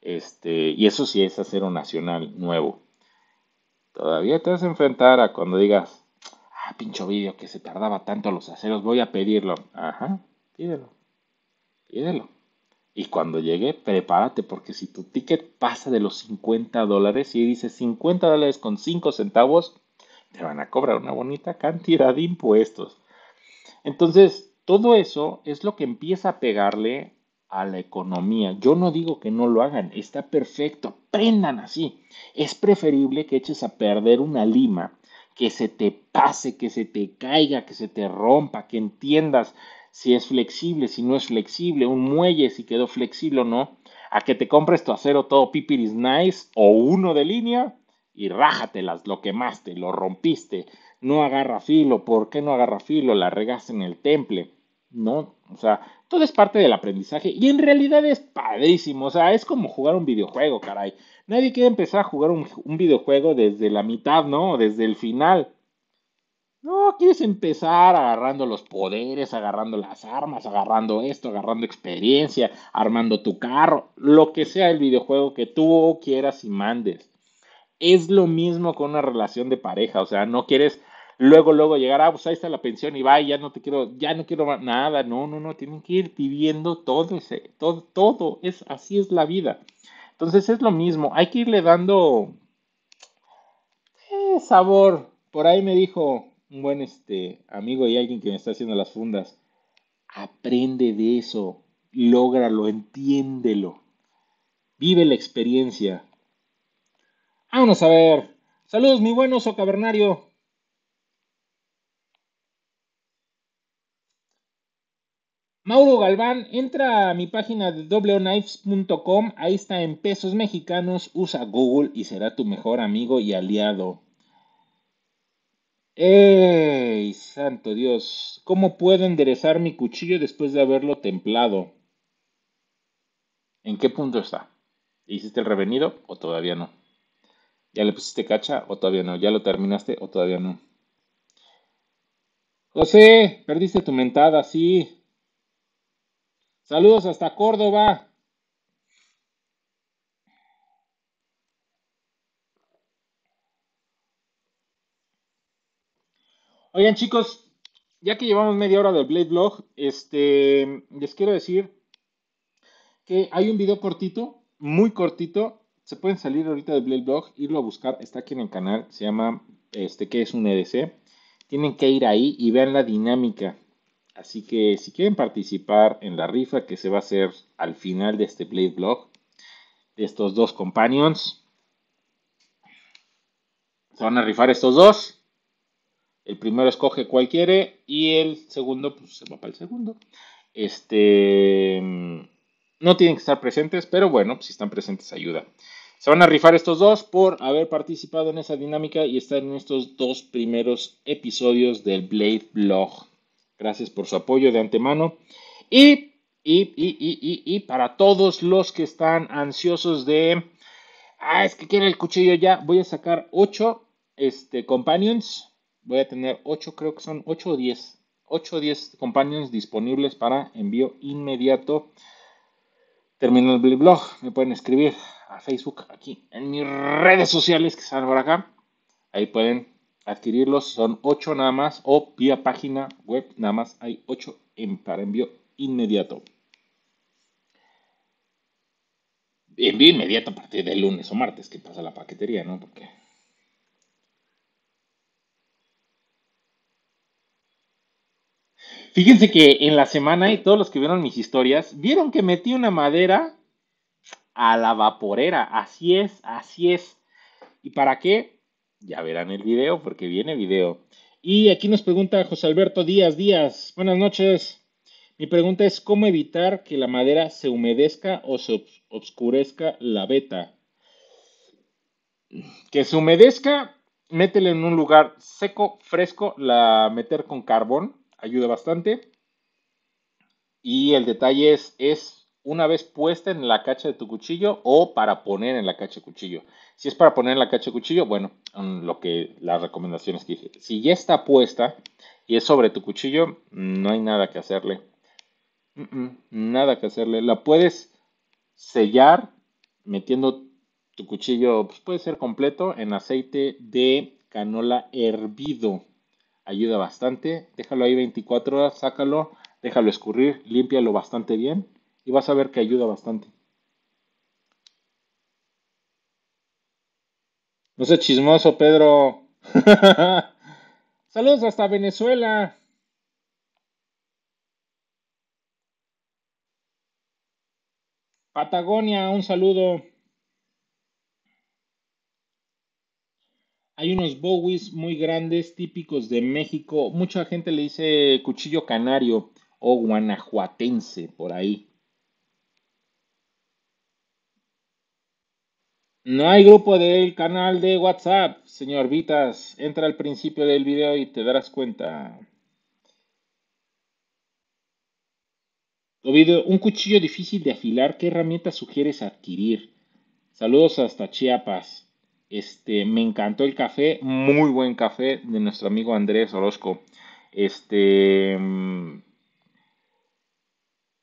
Este, y eso sí es acero nacional nuevo. Todavía te vas a enfrentar a cuando digas, ah, pincho vídeo que se tardaba tanto los aceros, voy a pedirlo. Ajá, pídelo, pídelo. Y cuando llegue, prepárate, porque si tu ticket pasa de los 50 dólares y dices 50 dólares con 5 centavos, te van a cobrar una bonita cantidad de impuestos. Entonces, todo eso es lo que empieza a pegarle a la economía. Yo no digo que no lo hagan, está perfecto, prendan así. Es preferible que eches a perder una lima, que se te pase, que se te caiga, que se te rompa, que entiendas si es flexible, si no es flexible, un muelle, si quedó flexible o no, a que te compres tu acero todo pipiris nice o uno de línea y rájatelas, lo quemaste, lo rompiste, no agarra filo, ¿por qué no agarra filo? La regaste en el temple ¿no? O sea, todo es parte del aprendizaje y en realidad es padrísimo, o sea, es como jugar un videojuego, caray. Nadie quiere empezar a jugar un, un videojuego desde la mitad, ¿no? Desde el final. No, quieres empezar agarrando los poderes, agarrando las armas, agarrando esto, agarrando experiencia, armando tu carro, lo que sea el videojuego que tú quieras y mandes. Es lo mismo con una relación de pareja, o sea, no quieres luego, luego llegará, ah, pues ahí está la pensión y va, ya no te quiero, ya no quiero nada, no, no, no, tienen que ir pidiendo todo ese, todo, todo, es, así es la vida. Entonces es lo mismo, hay que irle dando eh, sabor. Por ahí me dijo un buen este, amigo y alguien que me está haciendo las fundas, aprende de eso, lógralo, entiéndelo, vive la experiencia. Vámonos a ver. Saludos, mi buen oso cavernario. Mauro Galván, entra a mi página de wknives.com, ahí está en pesos mexicanos, usa Google y será tu mejor amigo y aliado. ¡Ey, santo Dios! ¿Cómo puedo enderezar mi cuchillo después de haberlo templado? ¿En qué punto está? ¿Hiciste el revenido o todavía no? ¿Ya le pusiste cacha o todavía no? ¿Ya lo terminaste o todavía no? José, perdiste tu mentada, sí. Saludos hasta Córdoba. Oigan chicos, ya que llevamos media hora del Blade Blog, este, les quiero decir que hay un video cortito, muy cortito. Se pueden salir ahorita del Blade Blog, irlo a buscar, está aquí en el canal, se llama este, ¿qué es un EDC? Tienen que ir ahí y ver la dinámica. Así que si quieren participar en la rifa que se va a hacer al final de este Blade Blog, de estos dos companions, se van a rifar estos dos. El primero escoge cuál quiere y el segundo pues, se va para el segundo. Este mm, no tienen que estar presentes, pero bueno, si están presentes ayuda. Se van a rifar estos dos por haber participado en esa dinámica y estar en estos dos primeros episodios del Blade Blog. Gracias por su apoyo de antemano. Y, para todos los que están ansiosos de, ah, es que quiere el cuchillo ya, voy a sacar 8 este, companions. Voy a tener 8, creo que son 8 o 10. 8 o 10 companions disponibles para envío inmediato. Termino el blog. Me pueden escribir a Facebook aquí en mis redes sociales que están por acá. Ahí pueden adquirirlos son 8 nada más o vía página web nada más hay 8 en, para envío inmediato. Envío inmediato a partir del lunes o martes que pasa la paquetería, ¿no? Porque... Fíjense que en la semana y todos los que vieron mis historias, vieron que metí una madera a la vaporera. Así es, así es. ¿Y para qué? Ya verán el video porque viene video. Y aquí nos pregunta José Alberto Díaz Díaz. Buenas noches. Mi pregunta es cómo evitar que la madera se humedezca o se obscurezca la veta. Que se humedezca, métele en un lugar seco, fresco, la meter con carbón, ayuda bastante. Y el detalle es una vez puesta en la cacha de tu cuchillo o para poner en la cacha de cuchillo. Si es para poner en la cacha de cuchillo, bueno, mm, lo que las recomendaciones que dije. Si ya está puesta y es sobre tu cuchillo, no hay nada que hacerle. nada que hacerle. La puedes sellar metiendo tu cuchillo, pues puede ser completo, en aceite de canola hervido. Ayuda bastante. Déjalo ahí 24 horas, sácalo, déjalo escurrir, límpialo bastante bien y vas a ver que ayuda bastante. No sé, chismoso, Pedro. Saludos hasta Venezuela. Patagonia, un saludo. Hay unos bowies muy grandes, típicos de México. Mucha gente le dice cuchillo canario o guanajuatense por ahí. No hay grupo del canal de WhatsApp, señor Vitas. Entra al principio del video y te darás cuenta. un cuchillo difícil de afilar, ¿qué herramientas sugieres adquirir? Saludos hasta Chiapas. Este, me encantó el café, muy buen café de nuestro amigo Andrés Orozco. Este, mm,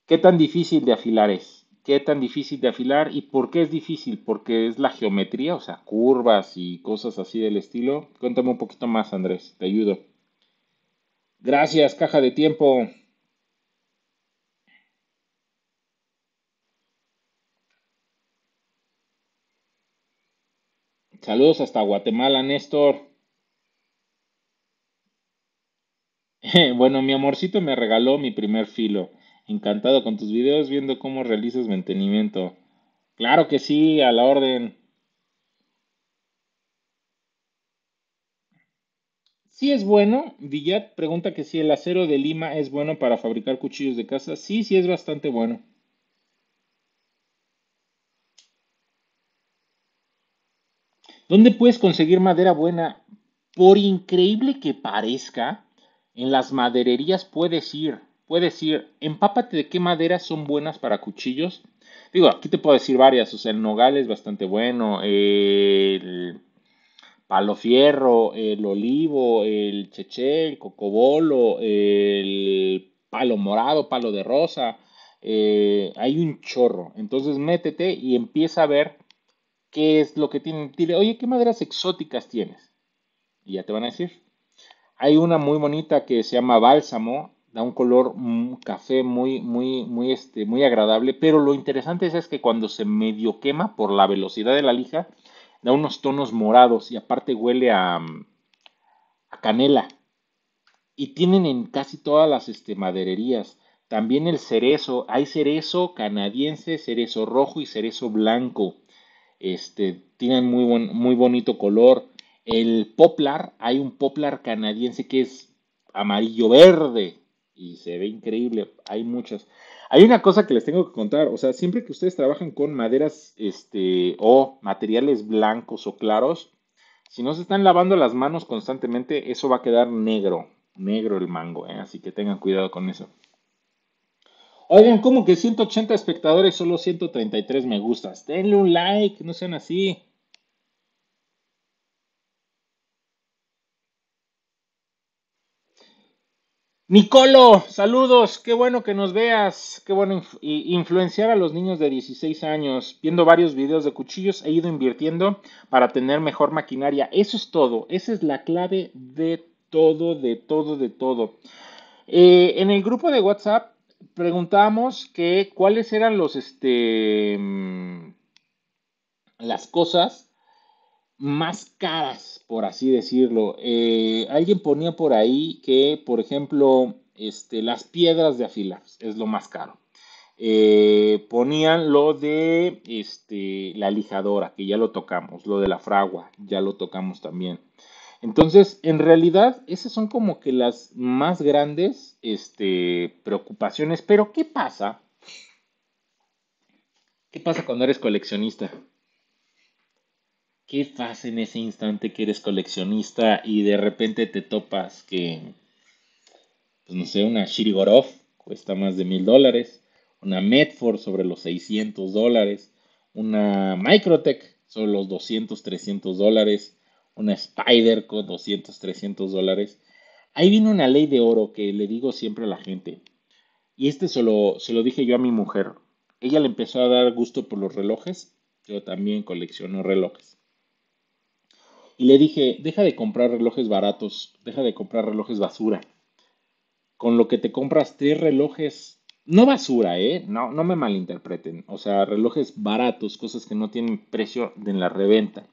¿qué tan difícil de afilar es? qué tan difícil de afilar y por qué es difícil, porque es la geometría, o sea, curvas y cosas así del estilo. Cuéntame un poquito más, Andrés, te ayudo. Gracias, caja de tiempo. Saludos hasta Guatemala, Néstor. Bueno, mi amorcito me regaló mi primer filo. Encantado con tus videos viendo cómo realizas mantenimiento. Claro que sí, a la orden. Sí es bueno. Villat pregunta que si el acero de Lima es bueno para fabricar cuchillos de casa. Sí, sí es bastante bueno. ¿Dónde puedes conseguir madera buena? Por increíble que parezca, en las madererías puedes ir. Puedes decir, empápate de qué maderas son buenas para cuchillos. Digo, aquí te puedo decir varias, o sea, el nogal es bastante bueno, el palo fierro, el olivo, el cheche, el cocobolo, el palo morado, palo de rosa, eh, hay un chorro. Entonces métete y empieza a ver qué es lo que tienen. Dile, oye, ¿qué maderas exóticas tienes? Y ya te van a decir. Hay una muy bonita que se llama bálsamo, da un color mm, café muy, muy, muy, este, muy agradable, pero lo interesante es, que cuando se medio quema por la velocidad de la lija, da unos tonos morados y aparte huele mm, a, canela. Y tienen en casi todas las este, madererías. También el cerezo, hay cerezo canadiense, cerezo rojo y cerezo blanco. Este, tienen muy, buen, muy bonito color. El poplar, hay un poplar canadiense que es amarillo verde, y se ve increíble. Hay muchas. Hay una cosa que les tengo que contar, o sea, siempre que ustedes trabajan con maderas este, o materiales blancos o claros, si no se están lavando las manos constantemente, eso va a quedar negro, negro el mango, ¿eh? así que tengan cuidado con eso. Oigan, como que 180 espectadores, solo 133 me gustas. Denle un like, no sean así. Nicolo, saludos, qué bueno que nos veas, qué bueno influenciar a los niños de 16 años, viendo varios videos de cuchillos, he ido invirtiendo para tener mejor maquinaria, eso es todo, esa es la clave de todo, de todo, de todo. Eh, en el grupo de WhatsApp preguntamos qué cuáles eran los, este, mm, las cosas más caras, por así decirlo. Eh, alguien ponía por ahí que, por ejemplo, este, las piedras de afilar es lo más caro. Eh, ponían lo de este, la lijadora, que ya lo tocamos, lo de la fragua, ya lo tocamos también. Entonces, en realidad, esas son como que las más grandes este, preocupaciones. Pero, ¿qué pasa? ¿Qué pasa cuando eres coleccionista? ¿Qué pasa en ese instante que eres coleccionista y de repente te topas que, pues no sé, una Shirigorov cuesta más de mil dólares, una Medford sobre los 600 dólares, una Microtech sobre los 200, 300 dólares, una con 200, 300 dólares. Ahí viene una ley de oro que le digo siempre a la gente. Y este solo se lo dije yo a mi mujer. Ella le empezó a dar gusto por los relojes. Yo también colecciono relojes. Y le dije, deja de comprar relojes baratos, deja de comprar relojes basura. Con lo que te compras tres relojes, no basura, ¿eh? No, no me malinterpreten. O sea, relojes baratos, cosas que no tienen precio en la reventa.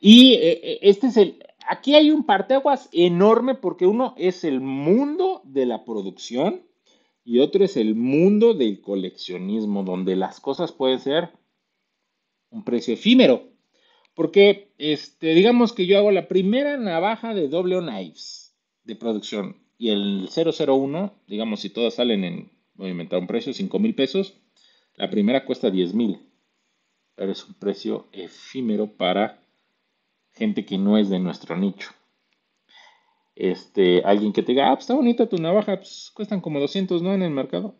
Y eh, eh, este es el... Aquí hay un parteaguas enorme porque uno es el mundo de la producción y otro es el mundo del coleccionismo, donde las cosas pueden ser un precio efímero porque, este, digamos que yo hago la primera navaja de doble knives de producción y el 001, digamos, si todas salen en, voy un precio, 5 mil pesos, la primera cuesta 10 mil. Pero es un precio efímero para gente que no es de nuestro nicho. Este, alguien que te diga, ah, pues está bonita tu navaja, pues cuestan como 200, ¿no? En el mercado.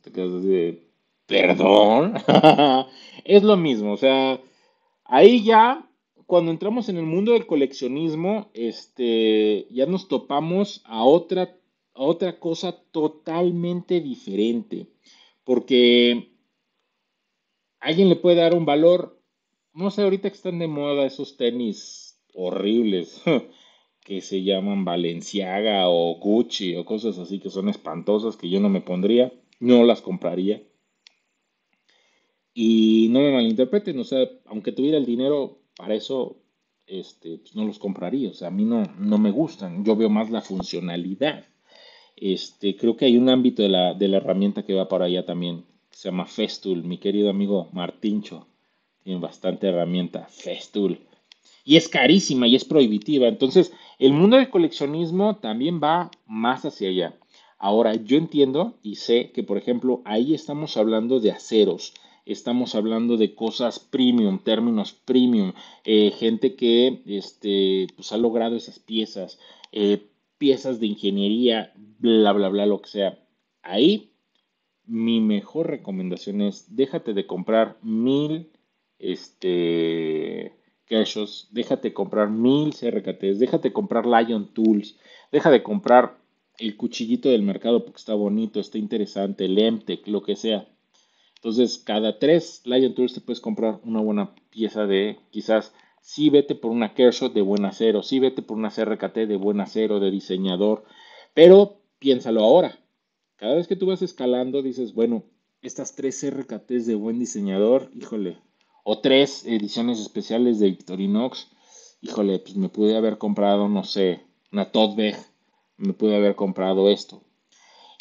Te quedas así de, perdón. es lo mismo, o sea, Ahí ya, cuando entramos en el mundo del coleccionismo, este, ya nos topamos a otra, a otra cosa totalmente diferente, porque alguien le puede dar un valor, no sé, ahorita que están de moda esos tenis horribles que se llaman Balenciaga o Gucci o cosas así que son espantosas que yo no me pondría, no las compraría. Y no me malinterpreten, o sea, aunque tuviera el dinero, para eso este, pues no los compraría, o sea, a mí no, no me gustan, yo veo más la funcionalidad. Este, creo que hay un ámbito de la, de la herramienta que va para allá también, se llama Festool, mi querido amigo Martincho, tiene bastante herramienta, Festool. Y es carísima y es prohibitiva, entonces el mundo del coleccionismo también va más hacia allá. Ahora, yo entiendo y sé que, por ejemplo, ahí estamos hablando de aceros, estamos hablando de cosas premium, términos premium, eh, gente que este, pues, ha logrado esas piezas, eh, piezas de ingeniería, bla, bla, bla, lo que sea. Ahí mi mejor recomendación es déjate de comprar mil este, Cashos, déjate comprar mil CRKTs, déjate comprar Lion Tools, deja de comprar el cuchillito del mercado porque está bonito, está interesante, el e lo que sea entonces, cada tres Lion Tours te puedes comprar una buena pieza de quizás sí vete por una Kershaw de buen acero, sí vete por una CRKT de buen acero, de diseñador, pero piénsalo ahora. Cada vez que tú vas escalando, dices, bueno, estas tres CRKTs de buen diseñador, híjole, o tres ediciones especiales de Victorinox, híjole, pues me pude haber comprado, no sé, una Todbeg, me pude haber comprado esto.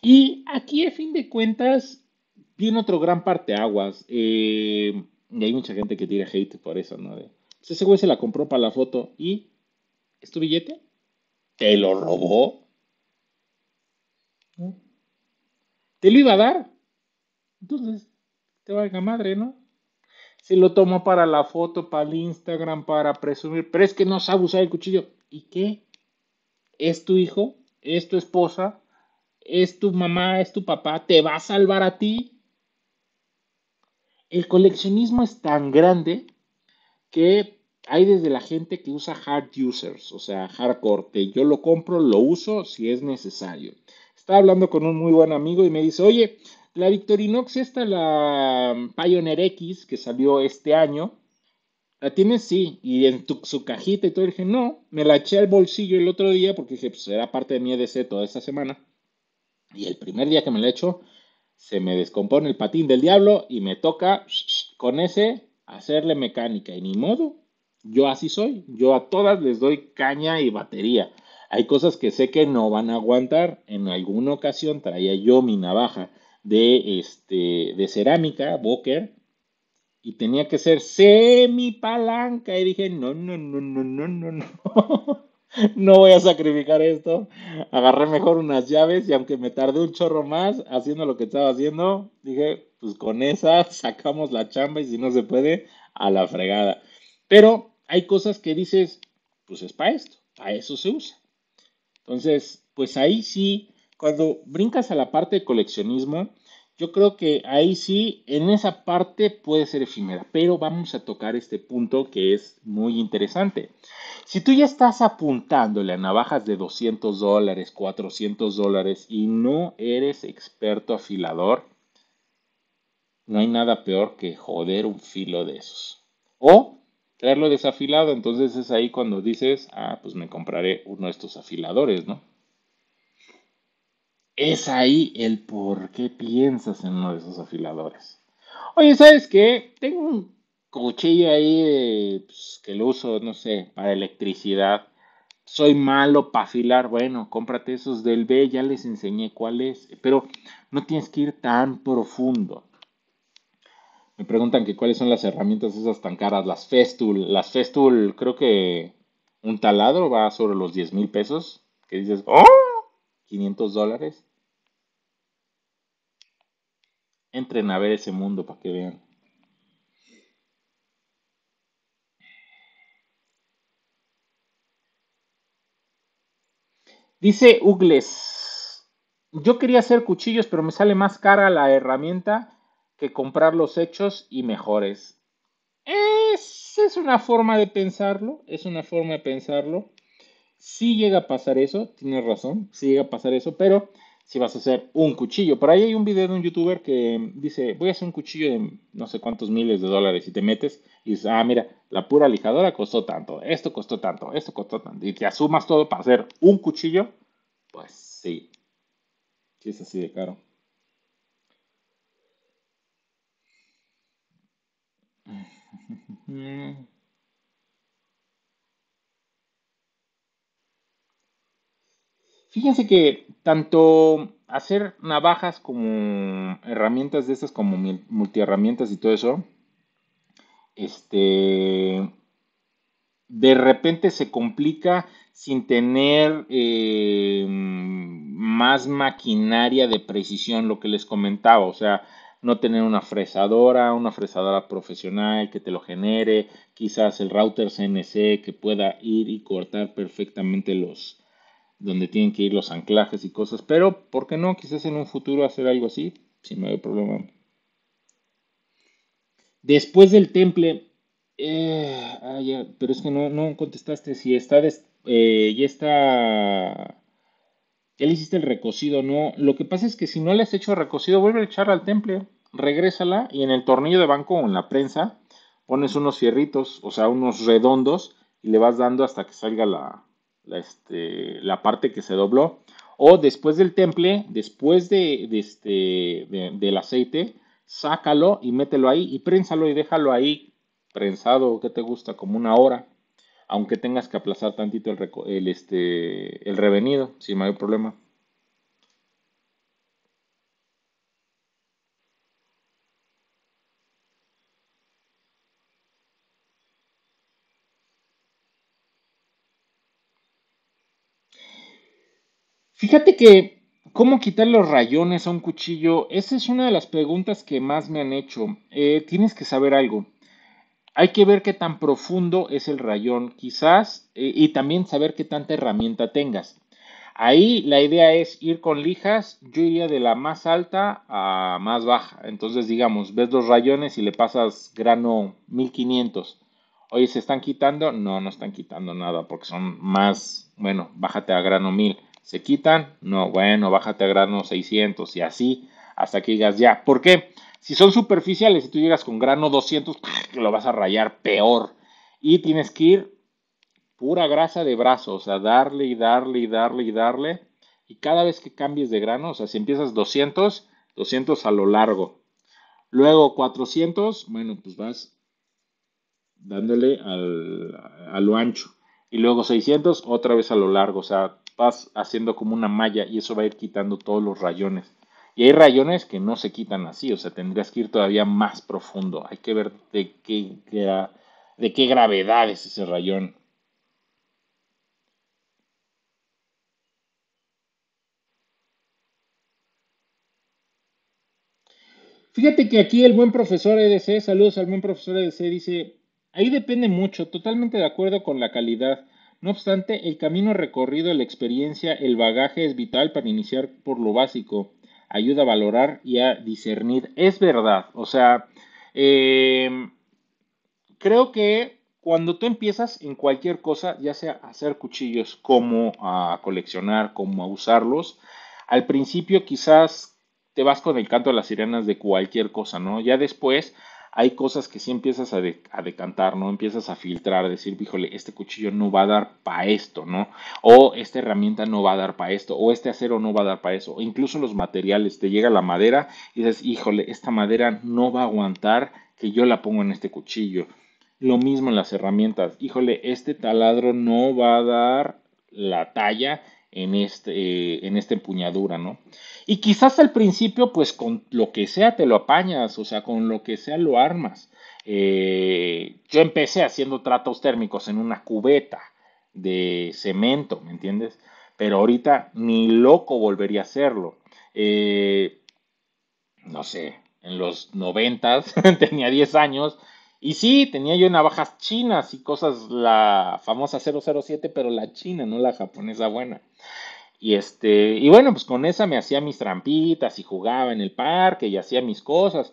Y aquí, a fin de cuentas, Viene otro gran parte aguas. Eh, y hay mucha gente que tira hate por eso, ¿no? De, pues ese güey se la compró para la foto y. ¿Es tu billete? ¿Te lo robó? ¿Te lo iba a dar? Entonces, te valga madre, ¿no? Se lo tomó para la foto, para el Instagram, para presumir, pero es que no sabe usar el cuchillo. ¿Y qué? ¿Es tu hijo? ¿Es tu esposa? ¿Es tu mamá? ¿Es tu papá? ¿Te va a salvar a ti? El coleccionismo es tan grande que hay desde la gente que usa hard users, o sea, hardcore, que yo lo compro, lo uso si es necesario. Estaba hablando con un muy buen amigo y me dice, oye, la Victorinox esta, la Pioneer X, que salió este año, ¿la tienes? Sí, y en su cajita y todo, y dije, no, me la eché al bolsillo el otro día porque dije, pues era parte de mi EDC toda esta semana. Y el primer día que me la echo, se me descompone el patín del diablo y me toca con ese hacerle mecánica. Y ni modo, yo así soy. Yo a todas les doy caña y batería. Hay cosas que sé que no van a aguantar. En alguna ocasión traía yo mi navaja de, este, de cerámica, Boker, y tenía que ser semi palanca. Y dije, no, no, no, no, no, no, no. no voy a sacrificar esto. Agarré mejor unas llaves y aunque me tardé un chorro más haciendo lo que estaba haciendo, dije, pues con esa sacamos la chamba y si no se puede, a la fregada. Pero hay cosas que dices, pues es para esto, para eso se usa. Entonces, pues ahí sí, cuando brincas a la parte de coleccionismo, yo creo que ahí sí, en esa parte puede ser efímera, pero vamos a tocar este punto que es muy interesante. Si tú ya estás apuntándole a navajas de 200 dólares, 400 dólares y no eres experto afilador, no hay nada peor que joder un filo de esos. O traerlo desafilado, entonces es ahí cuando dices, ah, pues me compraré uno de estos afiladores, ¿no? es ahí el por qué piensas en uno de esos afiladores. Oye, ¿sabes qué? Tengo un cuchillo ahí pues, que lo uso, no sé, para electricidad. Soy malo para afilar. Bueno, cómprate esos del B, ya les enseñé cuál es. Pero no tienes que ir tan profundo. Me preguntan que cuáles son las herramientas esas tan caras. Las Festool. Las Festool, creo que un taladro va sobre los 10 mil pesos. Que dices, ¡oh! 500 dólares. Entren a ver ese mundo para que vean. Dice Ugles, yo quería hacer cuchillos, pero me sale más cara la herramienta que comprar los hechos y mejores. Es, una forma de pensarlo, es una forma de pensarlo. Si llega a pasar eso, tienes razón, si llega a pasar eso, pero si vas a hacer un cuchillo. Por ahí hay un video de un youtuber que dice, voy a hacer un cuchillo de no sé cuántos miles de dólares y te metes y dices, ah, mira, la pura lijadora costó tanto, esto costó tanto, esto costó tanto, y te asumas todo para hacer un cuchillo, pues sí, Si es así de caro. Fíjense que tanto hacer navajas como herramientas de estas, como multiherramientas y todo eso, este, de repente se complica sin tener em, más maquinaria de precisión, lo que les comentaba, o sea, no tener una fresadora, una fresadora profesional que te lo genere, quizás el router CNC que pueda ir y cortar perfectamente los, donde tienen que ir los anclajes y cosas, pero ¿por qué no? Quizás en un futuro hacer algo así, no hay problema. Después del temple, eh, ah, pero es que no, no contestaste si está, eh, ya está, ya le hiciste el recocido, no. Lo que pasa es que si no le has hecho recocido, vuelve a echar al temple, regrésala y en el tornillo de banco o en la prensa pones unos fierritos, o sea, unos redondos y le vas dando hasta que salga la, la, este, la parte que se dobló. O después del temple, después de, este, del aceite, sácalo y mételo ahí y prénsalo y déjalo ahí prensado, que te gusta? Como una hora, aunque tengas que aplazar tantito el, el, este, el revenido, sin mayor problema. Fíjate que, ¿cómo quitar los rayones a un cuchillo? Esa es una de las preguntas que más me han hecho. Eh, tienes que saber algo. Hay que ver qué tan profundo es el rayón, quizás, eh, y también saber qué tanta herramienta tengas. Ahí la idea es ir con lijas, yo iría de la más alta a más baja. Entonces, digamos, ves los rayones y le pasas grano 1500. Oye, ¿se están quitando? No, no están quitando nada porque son más, bueno, bájate a grano 1000. ¿Se quitan? No, bueno, bájate a grano 600 y así hasta que llegas ya. ¿Por qué? Si son superficiales, y tú llegas con grano 200, lo vas a rayar peor. Y tienes que ir pura grasa de brazo, o sea, darle y darle y darle y darle. Y cada vez que cambies de grano, o sea, si empiezas 200, 200 a lo largo. Luego 400, bueno, pues vas dándole al, a lo ancho. Y luego 600 otra vez a lo largo, o sea, vas haciendo como una malla y eso va a ir quitando todos los rayones. Y hay rayones que no se quitan así, o sea, tendrías que ir todavía más profundo. Hay que ver de qué, de qué gravedad es ese rayón. Fíjate que aquí el buen profesor EDC, saludos al buen profesor EDC, dice, ahí depende mucho, totalmente de acuerdo con la calidad. No obstante, el camino recorrido, la experiencia, el bagaje es vital para iniciar por lo básico. Ayuda a valorar y a discernir. Es verdad, o sea, em, creo que cuando tú empiezas en cualquier cosa, ya sea hacer cuchillos, como a ah, coleccionar, cómo a usarlos, al principio quizás te vas con el canto de las sirenas de cualquier cosa, ¿no? Ya después hay cosas que si empiezas a, decantar, ¿no? Empiezas a filtrar, decir, híjole, este cuchillo no va a dar para esto, ¿no? O esta herramienta no va a dar para esto, o este acero no va a dar para eso, o incluso los materiales, te llega la madera y dices, híjole, esta madera no va a aguantar que yo la pongo en este cuchillo. Lo mismo en las herramientas, híjole, este taladro no va a dar la talla en, este, eh, en esta empuñadura, ¿no? Y quizás al principio, pues con lo que sea te lo apañas, o sea, con lo que sea lo armas. Eh, yo empecé haciendo tratos térmicos en una cubeta de cemento, ¿me entiendes? Pero ahorita ni loco volvería a hacerlo. Eh, no sé, en los noventas, tenía 10 años, y sí, tenía yo navajas chinas y cosas, la famosa 007, pero la china, no la japonesa buena. Y este, y bueno, pues con esa me hacía mis trampitas y jugaba en el parque y hacía mis cosas.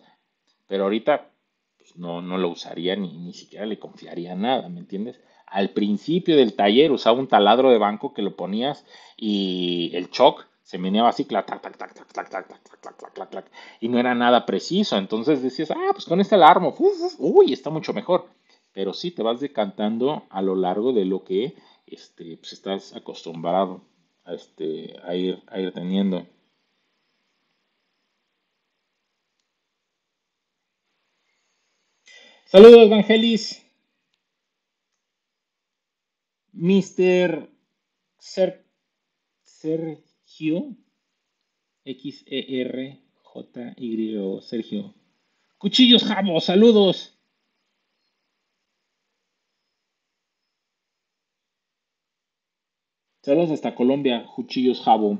Pero ahorita pues, no, no lo usaría ni, ni siquiera le confiaría nada, ¿me entiendes? Al principio del taller usaba un taladro de banco que lo ponías y el choc se meneaba así, clac, clac, clac, clac, clac, clac, clac, y no era nada preciso. Entonces decías, ah, pues con este alarmo, uy, está mucho mejor. Pero sí te vas decantando a lo largo de lo que este, pues estás acostumbrado a, este, a, ir, a ir teniendo. Saludos, Vangelis. Mister Ser, Ser X E R J Y Sergio. Cuchillos Jabo, saludos. Saludos hasta Colombia, Cuchillos Jabo.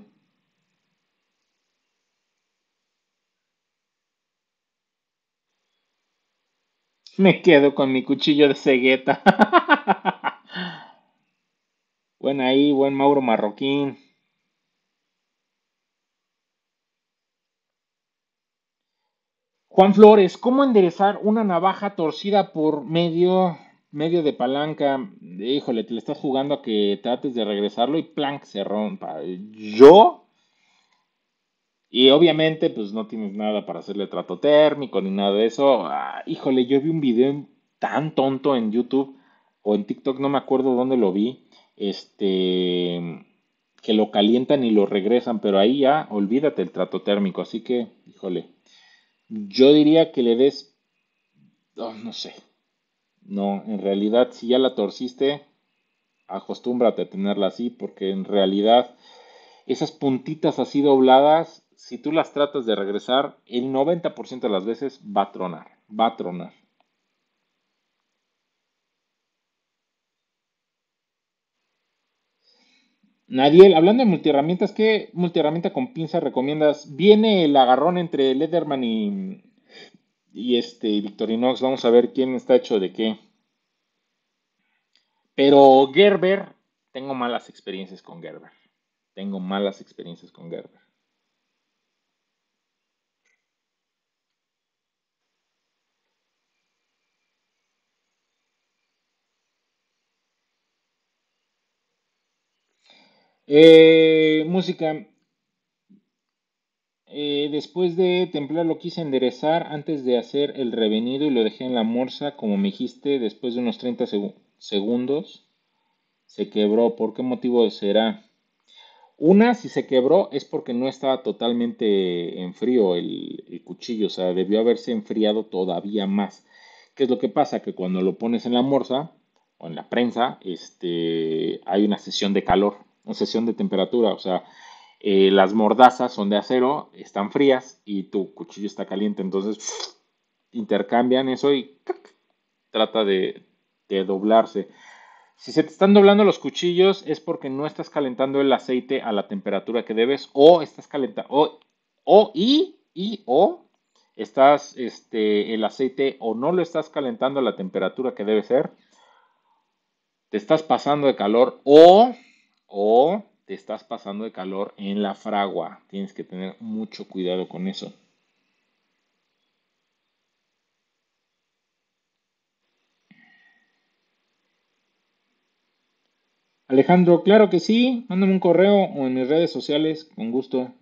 Me quedo con mi cuchillo de cegueta. buen ahí, buen Mauro Marroquín. Juan Flores, ¿cómo enderezar una navaja torcida por medio, medio de palanca? Híjole, te le estás jugando a que trates de regresarlo y plank se rompa. Yo. Y obviamente, pues no tienes nada para hacerle trato térmico ni nada de eso. Ah, híjole, yo vi un video tan tonto en YouTube o en TikTok, no me acuerdo dónde lo vi. Este. que lo calientan y lo regresan, pero ahí ya olvídate el trato térmico. Así que, híjole. Yo diría que le des, oh, no sé, no, en realidad si ya la torciste, acostúmbrate a tenerla así, porque en realidad esas puntitas así dobladas, si tú las tratas de regresar, el 90% de las veces va a tronar, va a tronar. Nadiel, hablando de multiherramientas, ¿qué multiherramienta con pinza recomiendas? Viene el agarrón entre Lederman y, y este Victorinox. Vamos a ver quién está hecho de qué. Pero Gerber, tengo malas experiencias con Gerber. Tengo malas experiencias con Gerber. Eh, música. Eh, después de templar lo quise enderezar antes de hacer el revenido y lo dejé en la morsa, como me dijiste, después de unos 30 segundos se quebró. ¿Por qué motivo será? Una, si se quebró es porque no estaba totalmente en frío el, cuchillo, o sea, debió haberse enfriado todavía más. ¿Qué es lo que pasa? Que cuando lo pones en la morsa o en la prensa, este, hay una sesión de calor sesión de temperatura, o sea, eh, las mordazas son de acero, están frías y tu cuchillo está caliente, entonces intercambian eso y trata de, doblarse. Si se te están doblando los cuchillos es porque no estás calentando el aceite a la temperatura que debes o estás calentando o, o y, y o estás este el aceite o no lo estás calentando a la temperatura que debe ser. Te estás pasando de calor o o te estás pasando de calor en la fragua. Tienes que tener mucho cuidado con eso. Alejandro, claro que sí. Mándame un correo o en mis redes sociales, con gusto.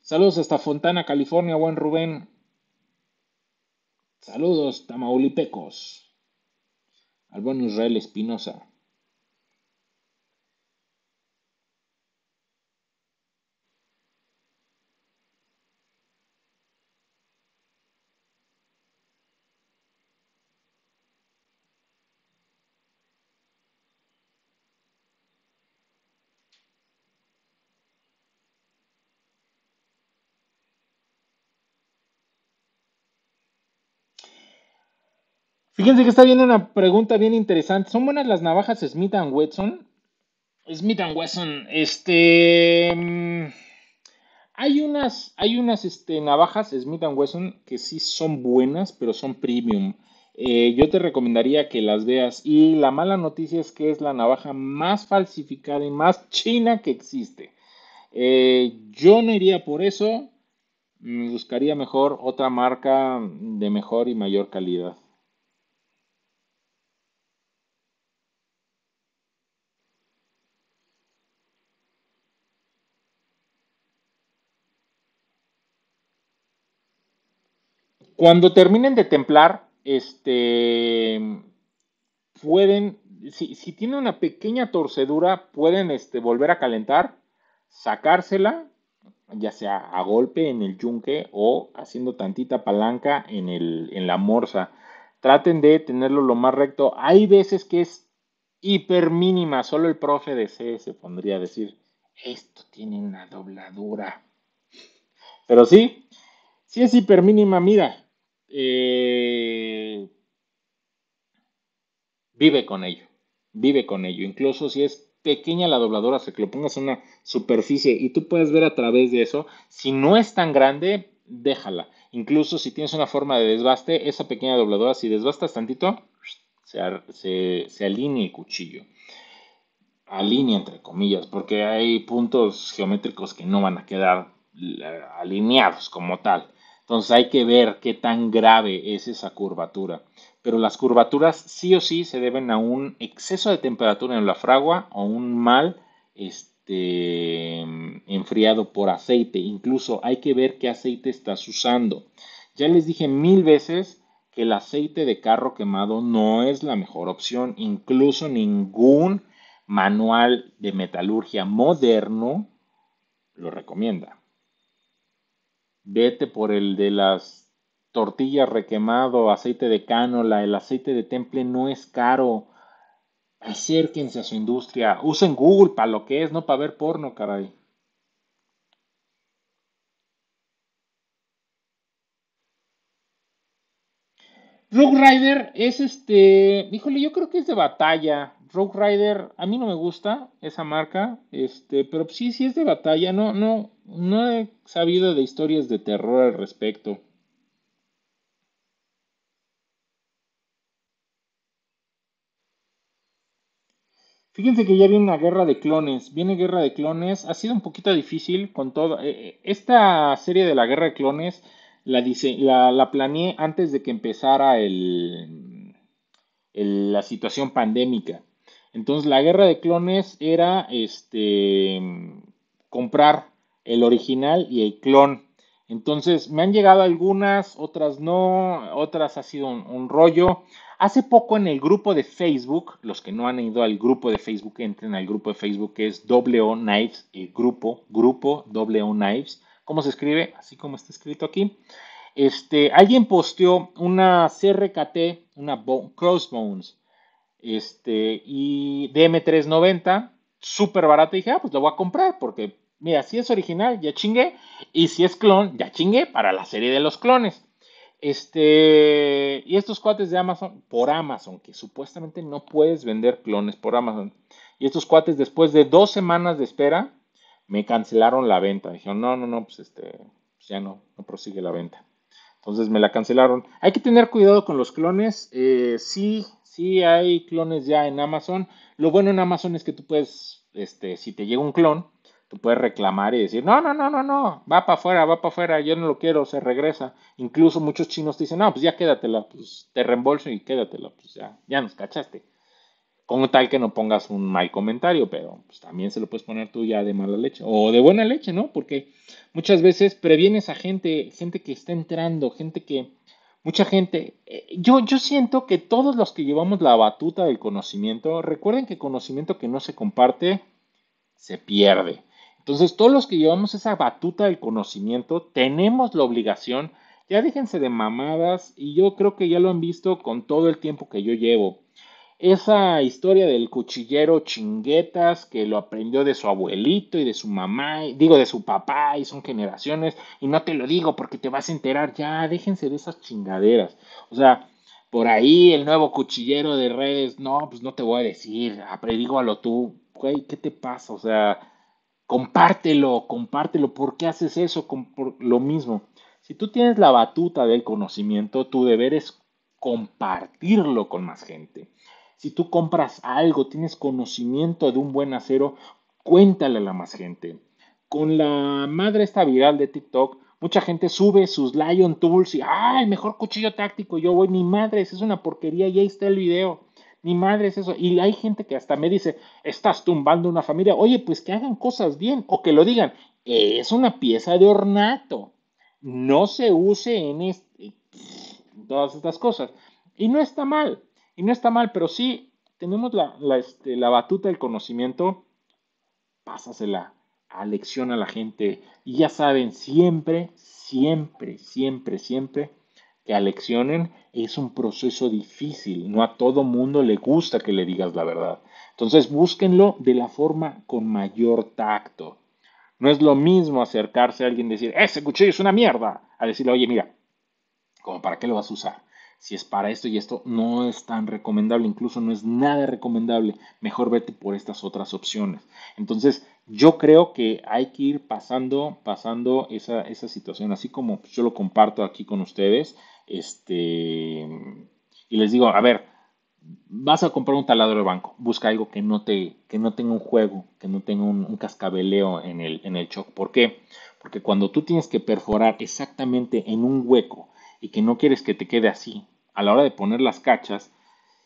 Saludos hasta Fontana, California, buen Rubén. Saludos, tamaulipecos. Al buen Israel Espinosa. Fíjense que está viendo una pregunta bien interesante. ¿Son buenas las navajas Smith and Wesson? Smith and Wesson, este. Mm, hay unas, hay unas este, navajas Smith and Wesson que sí son buenas, pero son premium. Eh, yo te recomendaría que las veas. Y la mala noticia es que es la navaja más falsificada y más china que existe. Eh, yo no iría por eso. Mm, buscaría mejor otra marca de mejor y mayor calidad. Cuando terminen de templar, este, pueden, si, tiene una pequeña torcedura, pueden este, volver a calentar, sacársela, ya sea a golpe en el yunque o haciendo tantita palanca en, la morsa. Traten de tenerlo lo más recto. Hay veces que es hiper mínima, solo el profe de C se pondría a decir, esto tiene una dobladura. Pero sí, si es hiper mínima, mira, eh, vive con ello, vive con ello. Incluso si es pequeña la dobladora, o sea, que lo pongas en una superficie y tú puedes ver a través de eso, si no es tan grande, déjala. Incluso si tienes una forma de desbaste, esa pequeña dobladora, si desbastas tantito, se, se alinea el cuchillo. Alinea entre comillas, porque hay puntos geométricos que no van a quedar eh, alineados como tal. Entonces hay que ver qué tan grave es esa curvatura. Pero las curvaturas sí o sí se deben a un exceso de temperatura en la fragua o un mal este, enfriado por aceite. Incluso hay que ver qué aceite estás usando. Ya les dije mil veces que el aceite de carro quemado no es la mejor opción. Incluso ningún manual de metalurgia moderno lo recomienda vete por el de las tortillas requemado, aceite de cánola, el aceite de temple no es caro. Acérquense a su industria, usen Google para lo que es, no para ver porno, caray. Rogue Rider es este, híjole, yo creo que es de batalla. Rogue Rider, a mí no me gusta esa marca, este, pero sí, sí es de batalla. No, no, no he sabido de historias de terror al respecto. Fíjense que ya viene una guerra de clones. Viene guerra de clones. Ha sido un poquito difícil con todo. Eh, eh, esta serie de la guerra de clones la, planeé antes de que empezara la situación pandémica. Entonces la guerra de clones era este, comprar el original y el clon. Entonces me han llegado algunas, otras no, otras ha sido un, rollo. Hace poco en el grupo de Facebook, los que no han ido al grupo de Facebook, entren al grupo de Facebook que es WO Knives, eh, grupo, grupo WO Knives cómo se escribe, así como está escrito aquí. Este, alguien posteó una CRKT, una Crossbones, este, y DM390, súper barata. dije, ah, pues lo voy a comprar, porque mira, si es original, ya chingué, y si es clon, ya chingué para la serie de los clones. Este, y estos cuates de Amazon, por Amazon, que supuestamente no puedes vender clones por Amazon. Y estos cuates, después de dos semanas de espera, me cancelaron la venta. Dijeron, no, no, no, pues este, pues, ya no, no prosigue la venta. Entonces me la cancelaron. Hay que tener cuidado con los clones. Eh, sí, sí hay clones ya en Amazon. Lo bueno en Amazon es que tú puedes, este, si te llega un clon, tú puedes reclamar y decir, no, no, no, no, no, va para afuera, va para afuera, yo no lo quiero, se regresa. Incluso muchos chinos te dicen, no, pues ya quédatela, pues te reembolso y quédatela, pues ya, ya nos cachaste. Con tal que no pongas un mal comentario, pero pues, también se lo puedes poner tú ya de mala leche o de buena leche, ¿no? Porque muchas veces previenes a gente, gente que está entrando, gente que, mucha gente, eh, yo, yo siento que todos los que llevamos la batuta del conocimiento, recuerden que conocimiento que no se comparte, se pierde. Entonces, todos los que llevamos esa batuta del conocimiento, tenemos la obligación, ya déjense de mamadas, y yo creo que ya lo han visto con todo el tiempo que yo llevo. Esa historia del cuchillero chinguetas que lo aprendió de su abuelito y de su mamá, digo de su papá y son generaciones, y no te lo digo porque te vas a enterar, ya, déjense de esas chingaderas. O sea, por ahí el nuevo cuchillero de redes, no, pues no te voy a decir, predígalo tú, güey, ¿qué te pasa? O sea, compártelo, compártelo, ¿por qué haces eso? Por lo mismo, si tú tienes la batuta del conocimiento, tu deber es compartirlo con más gente. Si tú compras algo, tienes conocimiento de un buen acero, cuéntale a la más gente. Con la madre esta viral de TikTok, mucha gente sube sus Lion Tools y, ¡ay, ah, mejor cuchillo táctico! Yo voy, ni madre, es una porquería y ahí está el video. Ni madre es eso. Y hay gente que hasta me dice, estás tumbando una familia. Oye, pues que hagan cosas bien o que lo digan. Es una pieza de ornato. No se use en todas estas cosas. Y no está mal. Y no está mal, pero sí tenemos la, la, este, batuta del conocimiento, pásasela, alecciona a la gente. Y ya saben, siempre, siempre, siempre, siempre que aleccionen es un proceso difícil. No a todo mundo le gusta que le digas la verdad. Entonces búsquenlo de la forma con mayor tacto. No es lo mismo acercarse a alguien y decir, ese cuchillo es una mierda, a decirle, oye, mira, como para qué lo vas a usar? si es para esto y esto, no es tan recomendable, incluso no es nada recomendable, mejor vete por estas otras opciones. Entonces, yo creo que hay que ir pasando, pasando esa, situación, así como yo lo comparto aquí con ustedes, este, y les digo, a ver, vas a comprar un taladro de banco, busca algo que no, te, que no tenga un juego, que no tenga un, cascabeleo en el, en el shock. ¿Por qué? Porque cuando tú tienes que perforar exactamente en un hueco, y que no quieres que te quede así. A la hora de poner las cachas,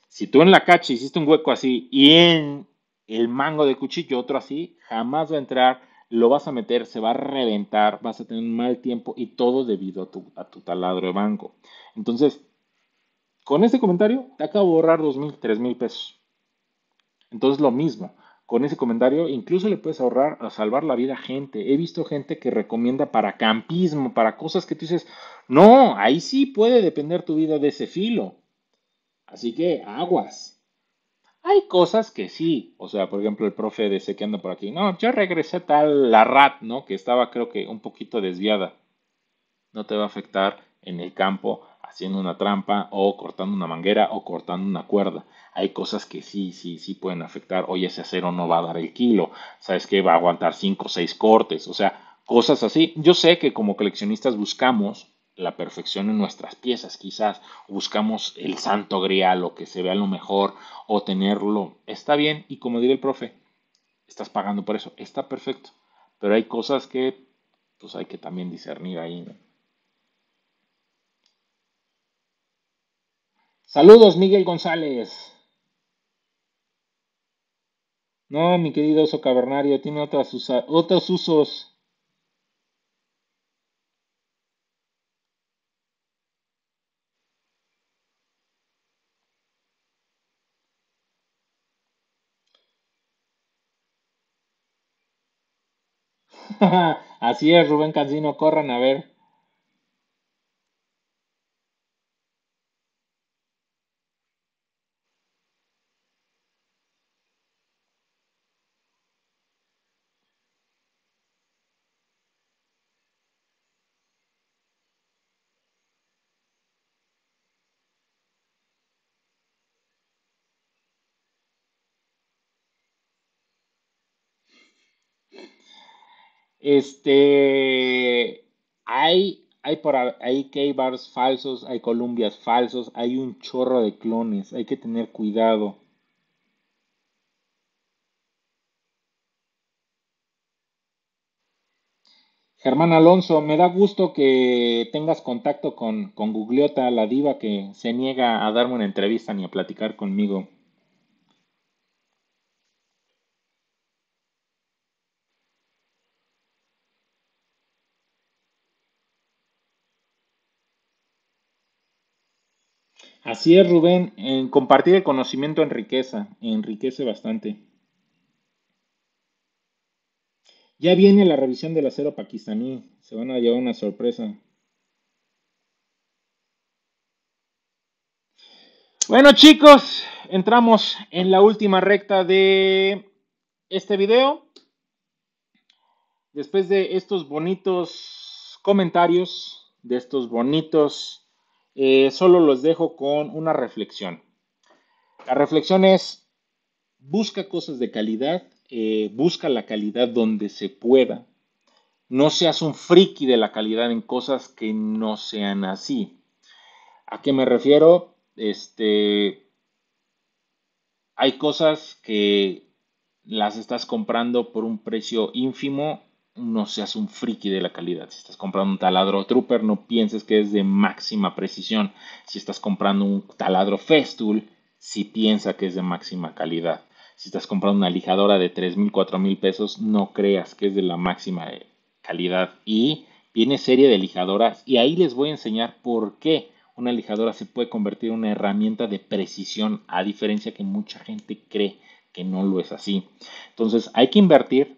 si tú en la cacha hiciste un hueco así y en el mango de cuchillo otro así, jamás va a entrar, lo vas a meter, se va a reventar, vas a tener un mal tiempo y todo debido a tu, taladro de banco. Entonces, con este comentario te acabo de ahorrar dos mil, tres mil pesos. Entonces, lo mismo, con ese comentario incluso le puedes ahorrar a salvar la vida a gente. He visto gente que recomienda para campismo, para cosas que tú dices, no, ahí sí puede depender tu vida de ese filo. Así que aguas. Hay cosas que sí, o sea, por ejemplo, el profe de ese que anda por aquí, no, yo regresé tal la RAT, ¿no? Que estaba creo que un poquito desviada. No te va a afectar en el campo haciendo una trampa o cortando una manguera o cortando una cuerda. Hay cosas que sí, sí, sí pueden afectar. Oye, ese acero no va a dar el kilo. Sabes que va a aguantar cinco o seis cortes. O sea, cosas así. Yo sé que como coleccionistas buscamos la perfección en nuestras piezas, quizás buscamos el santo grial o que se vea lo mejor o tenerlo. Está bien y como diría el profe, estás pagando por eso. Está perfecto. Pero hay cosas que pues hay que también discernir ahí. Saludos, Miguel González. No, mi querido oso cavernario, tiene otras otros usos. Así es, Rubén Cancino, corran a ver. Este, hay, hay, por, hay K-bars falsos, hay Columbias falsos, hay un chorro de clones, hay que tener cuidado. Germán Alonso, me da gusto que tengas contacto con, con Gugliota, la diva que se niega a darme una entrevista ni a platicar conmigo. Así es, Rubén. En compartir el conocimiento enriquece, enriquece bastante. Ya viene la revisión del acero pakistaní. Se van a llevar una sorpresa. Bueno, chicos, entramos en la última recta de este video. Después de estos bonitos comentarios, de estos bonitos eh, solo los dejo con una reflexión. La reflexión es, busca cosas de calidad, eh, busca la calidad donde se pueda. No seas un friki de la calidad en cosas que no sean así. ¿A qué me refiero? Este, hay cosas que las estás comprando por un precio ínfimo no seas un friki de la calidad. Si estás comprando un taladro Trooper, no pienses que es de máxima precisión. Si estás comprando un taladro Festool, si sí piensa que es de máxima calidad. Si estás comprando una lijadora de 3,000, mil, mil pesos, no creas que es de la máxima eh, calidad. Y viene serie de lijadoras y ahí les voy a enseñar por qué una lijadora se puede convertir en una herramienta de precisión, a diferencia que mucha gente cree que no lo es así. Entonces hay que invertir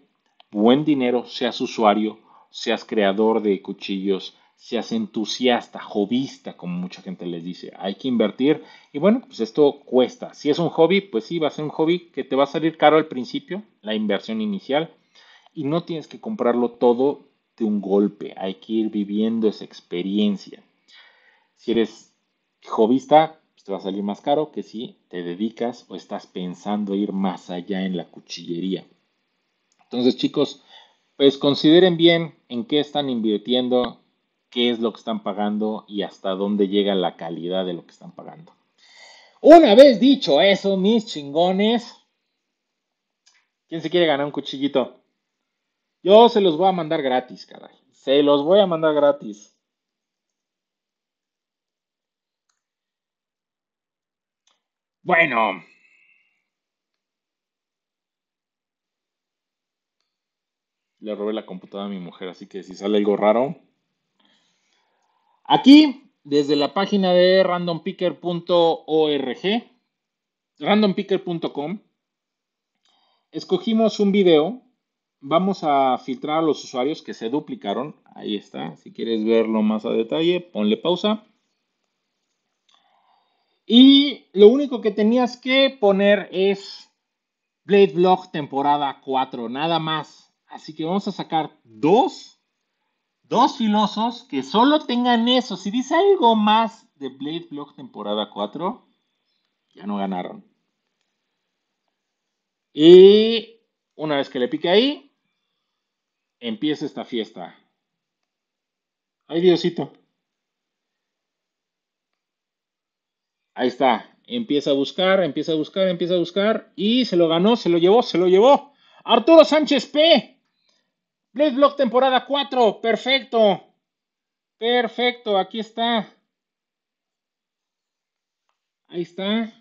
buen dinero, seas usuario, seas creador de cuchillos, seas entusiasta, jovista, como mucha gente les dice. Hay que invertir y bueno, pues esto cuesta. Si es un hobby, pues sí, va a ser un hobby que te va a salir caro al principio, la inversión inicial, y no tienes que comprarlo todo de un golpe. Hay que ir viviendo esa experiencia. Si eres jovista, pues te va a salir más caro que si te dedicas o estás pensando ir más allá en la cuchillería. Entonces, chicos, pues consideren bien en qué están invirtiendo, qué es lo que están pagando y hasta dónde llega la calidad de lo que están pagando. Una vez dicho eso, mis chingones, ¿quién se quiere ganar un cuchillito? Yo se los voy a mandar gratis, caray. Se los voy a mandar gratis. Bueno, Le robé la computadora a mi mujer, así que si sale algo raro. Aquí, desde la página de randompicker.org, randompicker.com, escogimos un video. Vamos a filtrar a los usuarios que se duplicaron. Ahí está. Si quieres verlo más a detalle, ponle pausa. Y lo único que tenías que poner es Blade Blog temporada 4, nada más. Así que vamos a sacar dos, dos filosos que solo tengan eso. Si dice algo más de Blade Block temporada 4, ya no ganaron. Y una vez que le pique ahí, empieza esta fiesta. Ay, Diosito. Ahí está. Empieza a buscar, empieza a buscar, empieza a buscar. Y se lo ganó, se lo llevó, se lo llevó. Arturo Sánchez P. Blade Block temporada 4, perfecto. Perfecto, aquí está. Ahí está.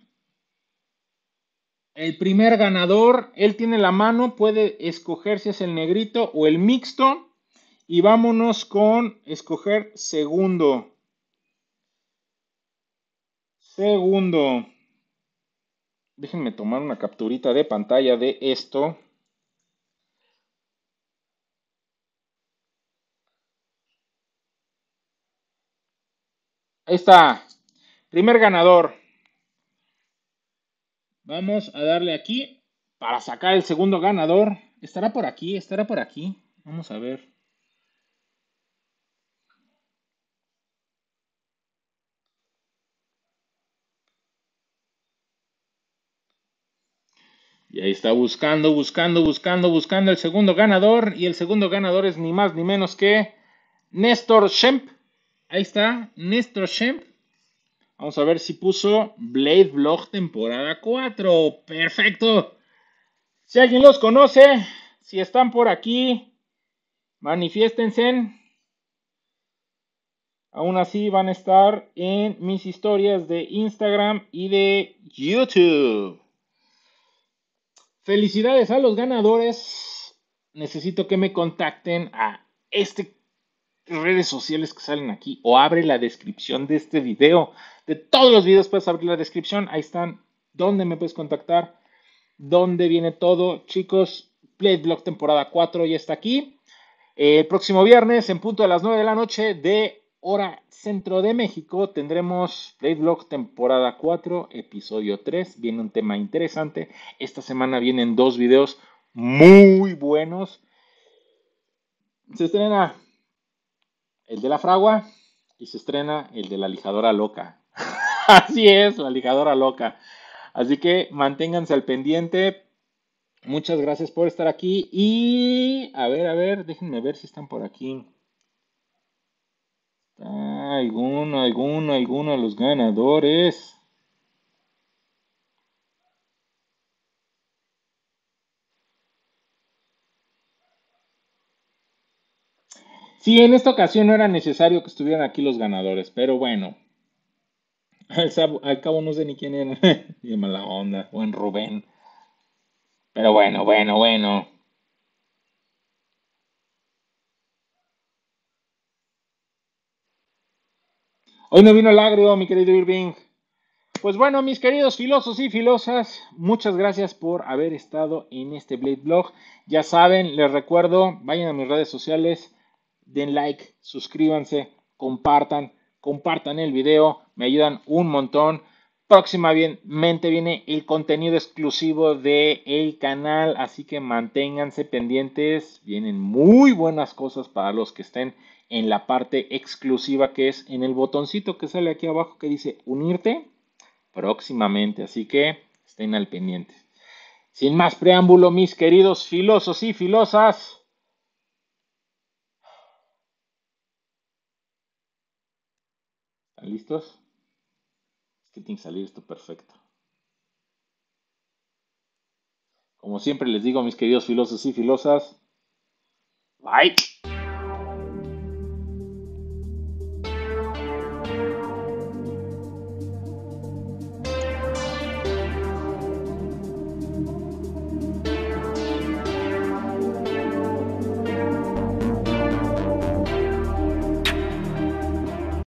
El primer ganador, él tiene la mano, puede escoger si es el negrito o el mixto. Y vámonos con escoger segundo. Segundo. Déjenme tomar una capturita de pantalla de esto. está. Primer ganador. Vamos a darle aquí para sacar el segundo ganador. Estará por aquí, estará por aquí. Vamos a ver. Y ahí está buscando, buscando, buscando, buscando el segundo ganador. Y el segundo ganador es ni más ni menos que Néstor Schemp. Ahí está, Néstor Shemp. Vamos a ver si puso Blade Blog temporada 4. Perfecto. Si alguien los conoce, si están por aquí, manifiéstense. Aún así van a estar en mis historias de Instagram y de YouTube. Felicidades a los ganadores. Necesito que me contacten a este redes sociales que salen aquí o abre la descripción de este video. De todos los videos puedes abrir la descripción. Ahí están donde me puedes contactar, dónde viene todo. Chicos, Play temporada 4 ya está aquí. El próximo viernes, en punto de las 9 de la noche de hora centro de México, tendremos Play temporada 4, episodio 3. Viene un tema interesante. Esta semana vienen dos videos muy buenos. Se estrena el de la fragua y se estrena el de la lijadora loca. Así es, la lijadora loca. Así que manténganse al pendiente. Muchas gracias por estar aquí y a ver, a ver, déjenme ver si están por aquí. Ah, alguno, alguno, alguno de los ganadores? Sí, en esta ocasión no era necesario que estuvieran aquí los ganadores, pero bueno. Al, cabo no sé ni quién era. Qué mala onda. Buen Rubén. Pero bueno, bueno, bueno. Hoy no vino el agrio, mi querido Irving. Pues bueno, mis queridos filosos y filosas, muchas gracias por haber estado en este Blade Blog. Ya saben, les recuerdo, vayan a mis redes sociales, den like, suscríbanse, compartan, compartan el video, me ayudan un montón. Próximamente viene el contenido exclusivo del el canal, así que manténganse pendientes. Vienen muy buenas cosas para los que estén en la parte exclusiva que es en el botoncito que sale aquí abajo que dice unirte próximamente, así que estén al pendiente. Sin más preámbulo, mis queridos filosos y filosas. listos? Es que tiene que salir esto perfecto. Como siempre les digo, mis queridos filosos y filosas, bye.